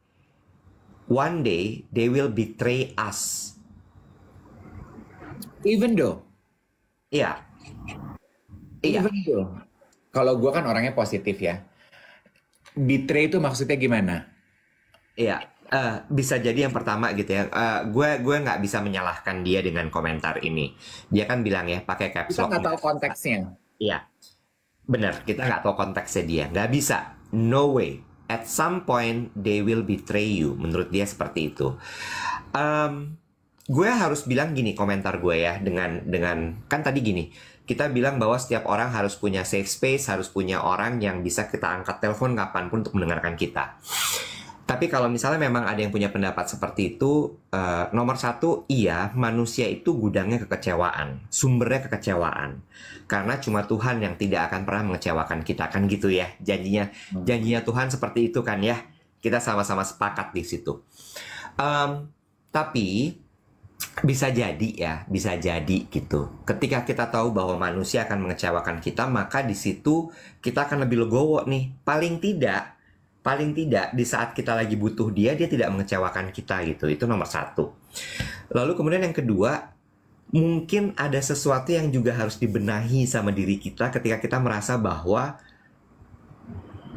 one day they will betray us. Even though. ya. Yeah. Even yeah. though. Kalau gue kan orangnya positif ya. Betray itu maksudnya gimana? Ya, Yeah. Uh, bisa jadi yang pertama gitu ya, uh, eh, gue gue nggak bisa menyalahkan dia dengan komentar ini. Dia kan bilang ya pakai caps lock. Kita nggak tahu gitu. konteksnya. Iya, benar. Kita nggak tahu konteksnya dia. Nggak bisa. No way at some point they will betray you. Menurut dia seperti itu. Um, gue harus bilang gini komentar gue ya dengan dengan kan tadi gini kita bilang bahwa setiap orang harus punya safe space harus punya orang yang bisa kita angkat telepon kapanpun untuk mendengarkan kita tapi kalau misalnya memang ada yang punya pendapat seperti itu, uh, nomor satu, iya, manusia itu gudangnya kekecewaan, sumbernya kekecewaan. Karena cuma Tuhan yang tidak akan pernah mengecewakan kita, kan gitu ya. Janjinya, hmm. janjinya Tuhan seperti itu kan ya. Kita sama-sama sepakat di situ. Um, tapi bisa jadi ya, bisa jadi gitu. Ketika kita tahu bahwa manusia akan mengecewakan kita, maka di situ kita akan lebih legowo nih. Paling tidak paling tidak di saat kita lagi butuh dia dia tidak mengecewakan kita gitu itu nomor satu lalu kemudian yang kedua mungkin ada sesuatu yang juga harus dibenahi sama diri kita ketika kita merasa bahwa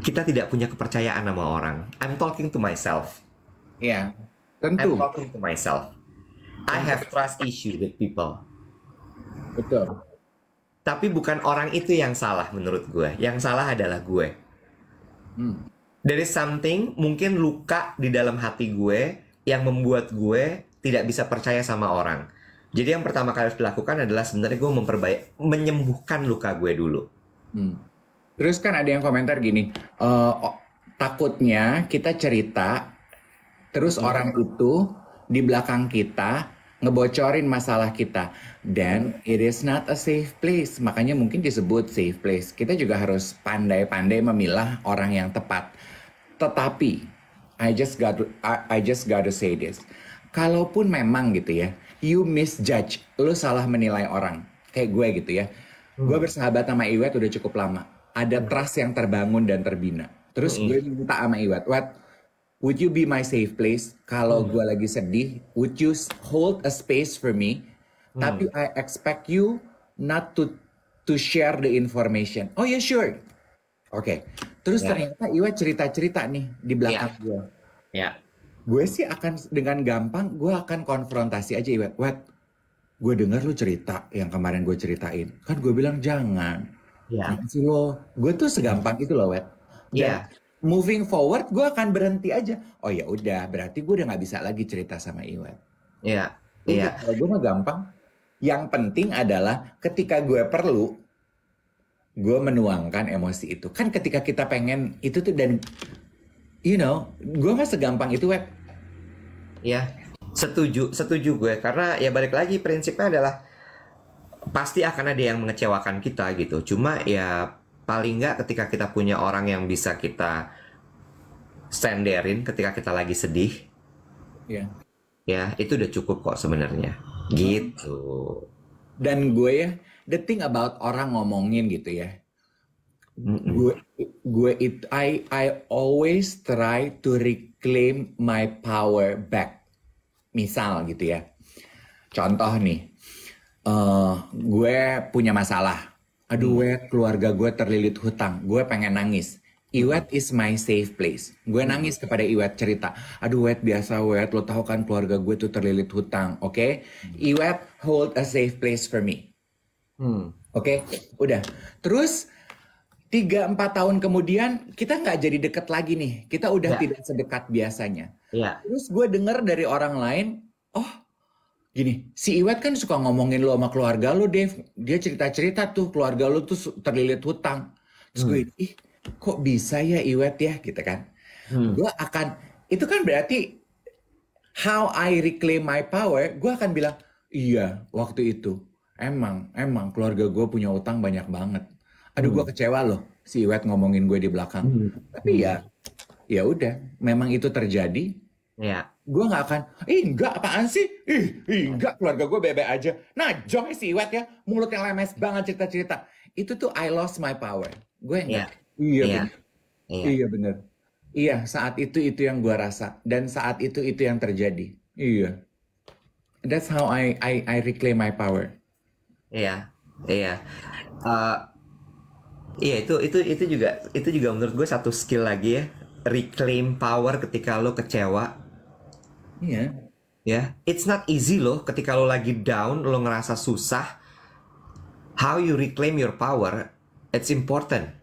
kita tidak punya kepercayaan sama orang I'm talking to myself ya yeah, tentu I'm talking to myself I have trust issue with people betul tapi bukan orang itu yang salah menurut gue yang salah adalah gue hmm dari something mungkin luka di dalam hati gue yang membuat gue tidak bisa percaya sama orang. Jadi yang pertama kali harus dilakukan adalah sebenarnya gue memperbaik, menyembuhkan luka gue dulu. Hmm. Terus kan ada yang komentar gini, e, takutnya kita cerita, terus hmm. orang itu di belakang kita ngebocorin masalah kita. dan it is not a safe place. Makanya mungkin disebut safe place. Kita juga harus pandai-pandai memilah orang yang tepat. Tetapi I just got I, I just gotta say this. Kalaupun memang gitu ya, you misjudge, lu salah menilai orang. Kayak gue gitu ya. Hmm. Gue bersahabat sama Iwet udah cukup lama. Ada hmm. trust yang terbangun dan terbina. Terus hmm. gue minta sama Iwet, Wet, would you be my safe place? Kalau hmm. gue lagi sedih, would you hold a space for me? Hmm. Tapi I expect you not to to share the information. Oh yeah, sure. Oke, okay. Terus ya. ternyata Iwa cerita-cerita nih di ya. belakang ya. gue. Ya. Gue sih akan dengan gampang gue akan konfrontasi aja Iwa. Wet, gue dengar lu cerita yang kemarin gue ceritain. Kan gue bilang jangan. Ya. Sih lo, gue tuh segampang itu loh Wet. Iya. Moving forward, gue akan berhenti aja. Oh ya udah, berarti gue udah nggak bisa lagi cerita sama Iwet. Iya. Iya. Gue mah gampang. Yang penting adalah ketika gue perlu, gue menuangkan emosi itu kan ketika kita pengen itu tuh dan you know gue mah segampang itu web ya setuju setuju gue karena ya balik lagi prinsipnya adalah pasti akan ada yang mengecewakan kita gitu cuma ya paling nggak ketika kita punya orang yang bisa kita standerin ketika kita lagi sedih ya ya itu udah cukup kok sebenarnya gitu dan gue ya the thing about orang ngomongin gitu ya. Gue gue it I I always try to reclaim my power back. Misal gitu ya. Contoh nih, uh, gue punya masalah. Aduh, gue mm. keluarga gue terlilit hutang. Gue pengen nangis. Iwet is my safe place. Gue nangis kepada Iwet cerita. Aduh Iwet biasa Iwet lo tau kan keluarga gue tuh terlilit hutang, oke? Okay? Mm. Iwet hold a safe place for me. Hmm. Oke, okay? udah. Terus tiga empat tahun kemudian kita nggak jadi deket lagi nih. Kita udah ya. tidak sedekat biasanya. Ya. Terus gue dengar dari orang lain, oh gini, si Iwet kan suka ngomongin lo sama keluarga lo, Dev. Dia cerita-cerita tuh keluarga lo tuh terlilit hutang. Terus hmm. gue, ih kok bisa ya Iwet ya gitu kan. Hmm. Gue akan, itu kan berarti how I reclaim my power, gue akan bilang, iya waktu itu Emang, emang keluarga gue punya utang banyak banget. Aduh, hmm. gue kecewa loh si Iwet ngomongin gue di belakang. Hmm. Tapi ya, ya udah, memang itu terjadi. Ya. Gue nggak akan, ih enggak apaan sih? Ih, ih enggak keluarga gue bebek aja. Nah, jongnya si Iwet ya, mulut yang lemes banget cerita-cerita. Itu tuh I lost my power. Gue enggak. Ya. Iya, ya. Bener. Iya. iya bener. Iya, saat itu itu yang gue rasa. Dan saat itu itu yang terjadi. Iya. That's how I I I reclaim my power. Iya, iya. Uh, iya itu itu itu juga itu juga menurut gue satu skill lagi ya reclaim power ketika lo kecewa. Iya. Ya, yeah. it's not easy loh ketika lo lagi down, lo ngerasa susah. How you reclaim your power, it's important.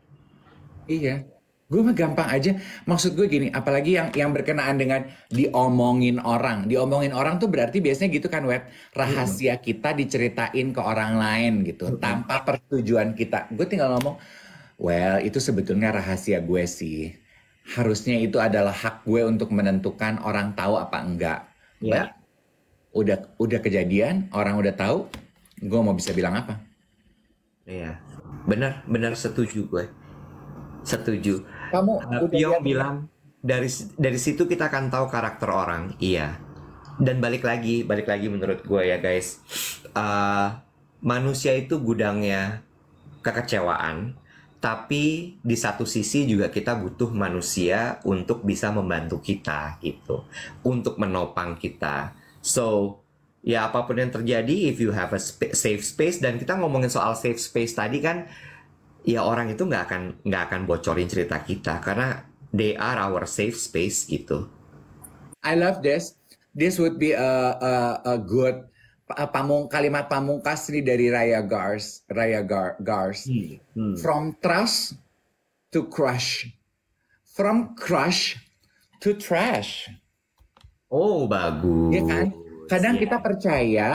Iya. Gue mah gampang aja. Maksud gue gini, apalagi yang yang berkenaan dengan diomongin orang. Diomongin orang tuh berarti biasanya gitu kan web. Rahasia kita diceritain ke orang lain gitu. Tanpa persetujuan kita. Gue tinggal ngomong, well itu sebetulnya rahasia gue sih. Harusnya itu adalah hak gue untuk menentukan orang tahu apa enggak. Ya. Yeah. Udah udah kejadian, orang udah tahu, gue mau bisa bilang apa? Iya. Yeah. Benar, benar setuju gue. Setuju kamu uh, bilang dari dari situ kita akan tahu karakter orang. Iya. Dan balik lagi, balik lagi menurut gue ya guys. Uh, manusia itu gudangnya kekecewaan, tapi di satu sisi juga kita butuh manusia untuk bisa membantu kita gitu, untuk menopang kita. So, ya apapun yang terjadi, if you have a sp safe space dan kita ngomongin soal safe space tadi kan, ya orang itu nggak akan nggak akan bocorin cerita kita karena they are our safe space gitu. I love this. This would be a a, a good a pamung kalimat pamungkas nih dari Raya Gars, Raya Gar, Gars. Hmm. Hmm. From trust to crush. From crush to trash. Oh, bagus. Ya kan? Kadang yeah. kita percaya,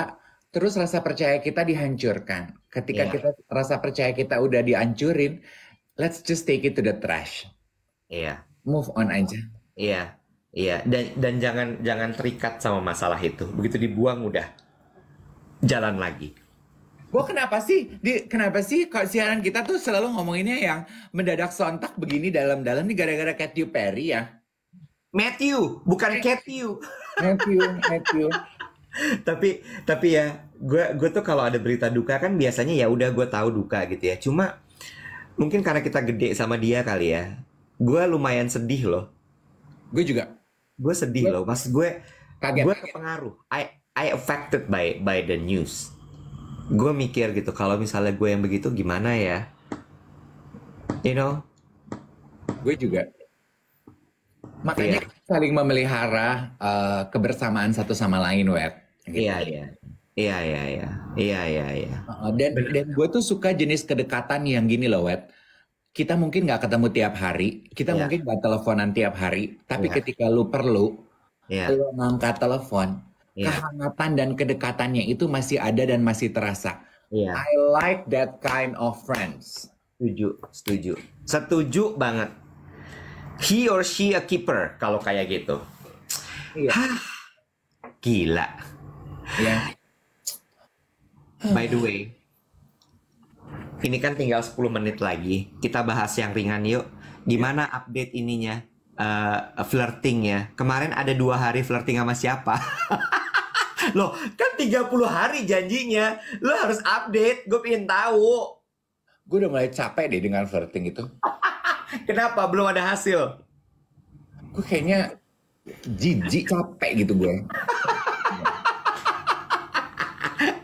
terus rasa percaya kita dihancurkan Ketika yeah. kita rasa percaya kita udah dihancurin, let's just take it to the trash. Iya. Yeah. Move on aja. Iya. Yeah. Iya, dan dan jangan jangan terikat sama masalah itu. Begitu dibuang udah jalan lagi. Gue kenapa sih? Di, kenapa sih kok siaran kita tuh selalu ngomonginnya yang mendadak sontak begini dalam-dalam nih gara-gara Katy Perry ya? Matthew, bukan Matthew. Matthew, Matthew. <laughs> tapi tapi ya gue gue tuh kalau ada berita duka kan biasanya ya udah gue tahu duka gitu ya cuma mungkin karena kita gede sama dia kali ya gue lumayan sedih loh gue juga gue sedih gue, loh mas gue kaget, gue terpengaruh. I I affected by by the news gue mikir gitu kalau misalnya gue yang begitu gimana ya you know gue juga makanya yeah. saling memelihara uh, kebersamaan satu sama lain wet gitu. iya gitu. yeah, iya yeah Iya iya iya iya iya. iya. dan dan gue tuh suka jenis kedekatan yang gini loh, wet. Kita mungkin nggak ketemu tiap hari, kita yeah. mungkin nggak teleponan tiap hari, tapi yeah. ketika lu perlu, yeah. lu ngangkat telepon, yeah. kehangatan dan kedekatannya itu masih ada dan masih terasa. Yeah. I like that kind of friends. Setuju, setuju, setuju banget. He or she a keeper kalau kayak gitu. Iya. Hah, gila. Ya. By the way, ini kan tinggal 10 menit lagi. Kita bahas yang ringan yuk. Gimana update ininya? Uh, eh, flirting ya. Kemarin ada dua hari flirting sama siapa? <laughs> Loh, kan 30 hari janjinya. Lo harus update. Gue pengen tahu. Gue udah mulai capek deh dengan flirting itu. <laughs> Kenapa? Belum ada hasil. Gue kayaknya jijik capek gitu gue.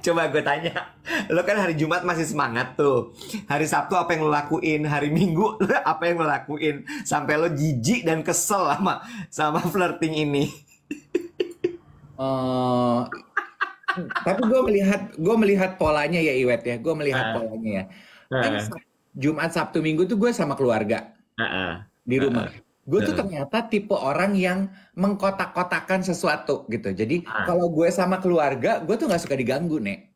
Coba gue tanya, lo kan hari Jumat masih semangat tuh. Hari Sabtu apa yang lo lakuin? Hari Minggu <laughs> apa yang lo lakuin? Sampai lo jijik dan kesel sama sama flirting ini. Uh, tapi gue melihat gue melihat polanya ya Iwet ya. Gue melihat uh, polanya ya. Uh, kan eh. Jumat Sabtu Minggu tuh gue sama keluarga uh, uh, di rumah. Uh, uh gue tuh ternyata tipe orang yang mengkotak-kotakan sesuatu gitu. Jadi ah. kalau gue sama keluarga, gue tuh nggak suka diganggu nek.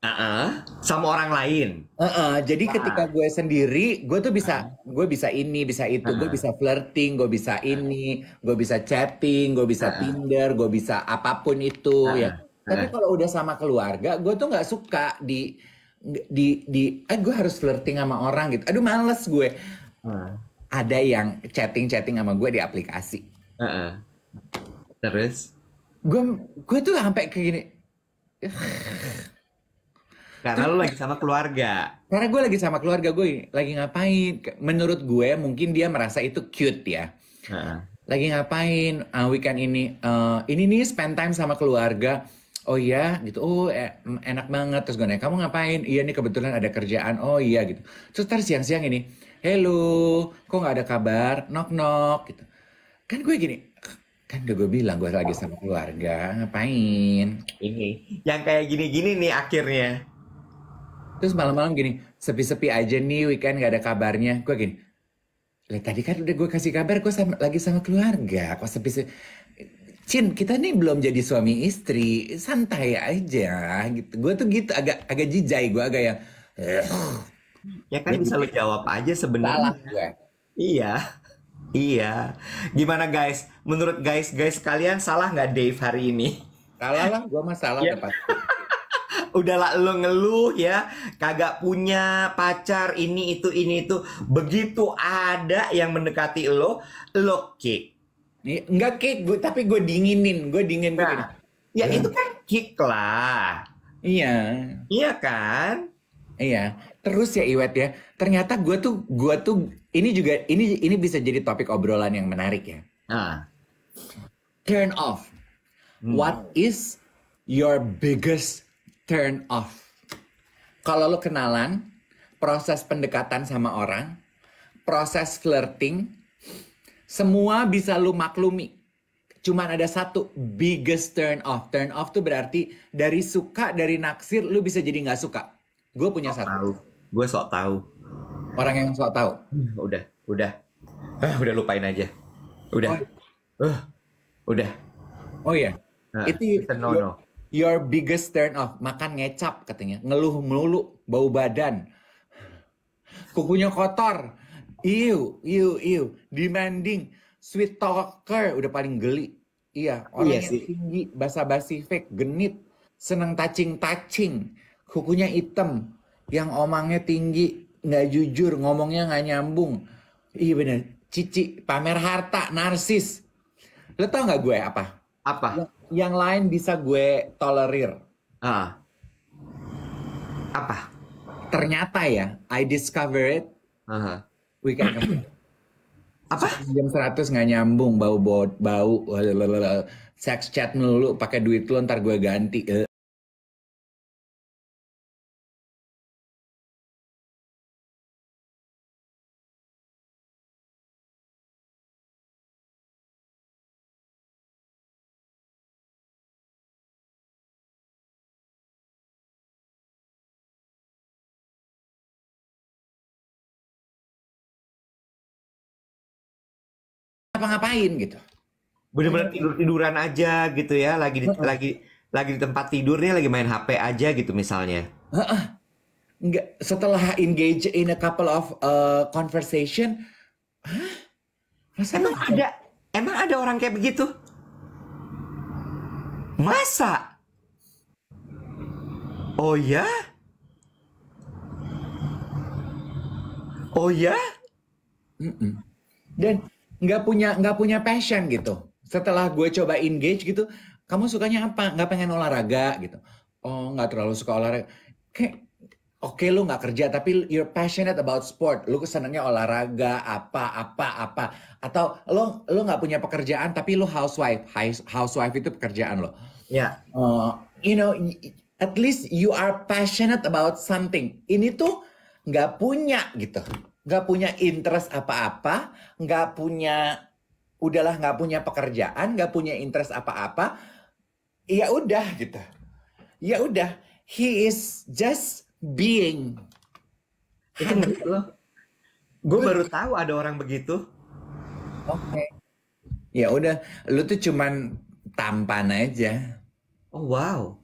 Uh -uh, sama orang lain. Uh -uh, jadi uh ketika gue sendiri, gue tuh bisa, uh gue bisa ini, bisa itu, uh gue bisa flirting, gue bisa ini, gue bisa chatting, gue bisa uh Tinder, gue bisa apapun itu uh -uh. ya. Tapi kalau udah sama keluarga, gue tuh nggak suka di di di, eh gue harus flirting sama orang gitu. Aduh males gue ada yang chatting-chatting sama gue di aplikasi. Uh -uh. Terus? Gue gue tuh sampai kayak gini. Karena lo lu lagi sama keluarga. Karena gue lagi sama keluarga gue lagi ngapain? Menurut gue mungkin dia merasa itu cute ya. Uh -uh. Lagi ngapain uh, weekend ini? Uh, ini nih spend time sama keluarga. Oh iya gitu. Oh e, enak banget. Terus gue nanya kamu ngapain? Iya nih kebetulan ada kerjaan. Oh iya gitu. Terus siang-siang ini Halo, kok nggak ada kabar, knock knock gitu. Kan gue gini, kan udah gue bilang gue lagi sama keluarga, ngapain? Ini, yang kayak gini-gini nih akhirnya. Terus malam-malam gini, sepi-sepi aja nih weekend nggak ada kabarnya. Gue gini, lah tadi kan udah gue kasih kabar gue sama, lagi sama keluarga. Kok sepi-sepi? Cin, kita nih belum jadi suami istri, santai aja gitu. Gue tuh gitu agak agak jijai gue agak yang ya kan bisa lu jawab aja sebenarnya. Iya. Iya. Gimana guys? Menurut guys, guys kalian salah nggak Dave hari ini? Salah lah, gua mah salah yeah. tepat. <laughs> Udahlah lo ngeluh ya, kagak punya pacar ini itu ini itu. Begitu ada yang mendekati lo, lo kick. Enggak kick, gue tapi gue dinginin, gue dingin Nah, ya itu kan kick lah. Iya. Iya kan? Iya terus ya Iwet ya. Ternyata gue tuh gue tuh ini juga ini ini bisa jadi topik obrolan yang menarik ya. Ah. Turn off. Hmm. What is your biggest turn off? Kalau lo kenalan, proses pendekatan sama orang, proses flirting, semua bisa lo maklumi. Cuman ada satu biggest turn off. Turn off tuh berarti dari suka, dari naksir, lu bisa jadi nggak suka. Gue punya oh, satu. Tahu gue sok tahu orang yang sok tahu eh, udah udah uh, udah lupain aja udah oh. uh, udah oh ya itu no no your, biggest turn off makan ngecap katanya ngeluh melulu bau badan kukunya kotor iu iu iu demanding sweet talker udah paling geli iya orang iya yang sih. tinggi basa basi fake genit seneng touching touching kukunya hitam yang omangnya tinggi, nggak jujur, ngomongnya nggak nyambung. Iya bener, cici, pamer harta, narsis. Lo tau nggak gue apa? Apa? Yang, yang lain bisa gue tolerir. Ah. Apa? Ternyata ya, I discover it. Uh -huh. Weekend apa jam 100 nggak nyambung bau bau bau sex chat melulu pakai duit lo ntar gue ganti eh. ngapa-ngapain gitu bener-bener tidur tiduran aja gitu ya lagi di, uh -uh. lagi lagi di tempat tidurnya lagi main HP aja gitu misalnya uh -uh. nggak setelah engage in a couple of uh, conversation huh? emang apa? ada emang ada orang kayak begitu masa oh ya oh ya mm -mm. dan nggak punya nggak punya passion gitu. Setelah gue coba engage gitu, kamu sukanya apa? Nggak pengen olahraga gitu. Oh, nggak terlalu suka olahraga. oke okay, lu nggak kerja tapi you're passionate about sport lu kesenangnya olahraga apa apa apa atau lo lu nggak punya pekerjaan tapi lu housewife housewife itu pekerjaan lo ya yeah. Oh, uh, you know at least you are passionate about something ini tuh nggak punya gitu nggak punya interest apa-apa, nggak punya udahlah nggak punya pekerjaan, nggak punya interest apa-apa, ya udah gitu. Ya udah, he is just being. Itu Gue baru tahu ada orang begitu. Oke. Okay. Ya udah, lu tuh cuman tampan aja. Oh wow.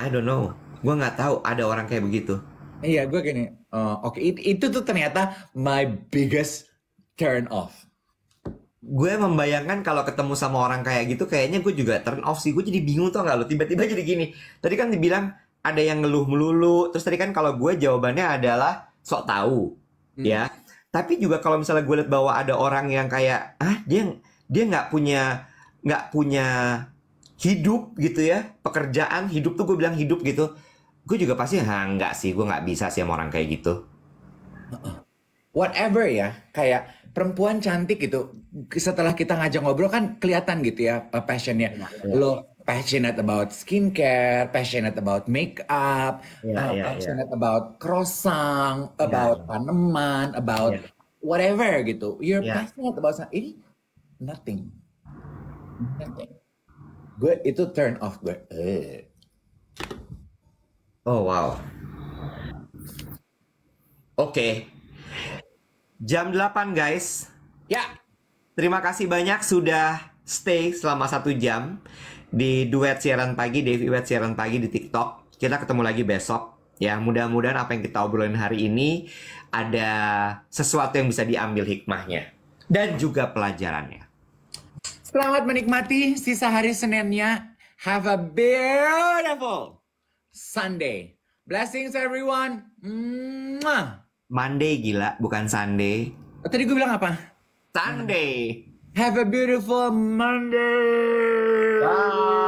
I don't know. Gue nggak tahu ada orang kayak begitu. Iya, gue gini Oh, oke okay. It, itu tuh ternyata my biggest turn off gue membayangkan kalau ketemu sama orang kayak gitu kayaknya gue juga turn off sih gue jadi bingung tuh nggak lo tiba-tiba jadi gini tadi kan dibilang ada yang ngeluh melulu terus tadi kan kalau gue jawabannya adalah sok tahu hmm. ya tapi juga kalau misalnya gue lihat bahwa ada orang yang kayak ah dia dia nggak punya nggak punya hidup gitu ya pekerjaan hidup tuh gue bilang hidup gitu gue juga pasti ha nggak sih gue nggak bisa sih sama orang kayak gitu whatever ya kayak perempuan cantik gitu setelah kita ngajak ngobrol kan kelihatan gitu ya eh, passionnya yeah. lo passionate about skincare passionate about makeup yeah, iya, uh, iya, yeah, passionate yeah. about croissant iya. about yeah. tanaman about yeah. whatever gitu you're yeah. passionate about ini nothing nothing gue itu turn off gue eh. Oh wow. Oke. Okay. Jam 8 guys. Ya. Terima kasih banyak sudah stay selama satu jam di duet siaran pagi, Devi Duet siaran pagi di TikTok. Kita ketemu lagi besok. Ya, mudah-mudahan apa yang kita obrolin hari ini ada sesuatu yang bisa diambil hikmahnya dan juga pelajarannya. Selamat menikmati sisa hari Seninnya. Have a beautiful Sunday. Blessings everyone. Mwah. Monday gila, bukan Sunday. Oh, tadi gue bilang apa? Sunday. Have a beautiful Monday. Bye.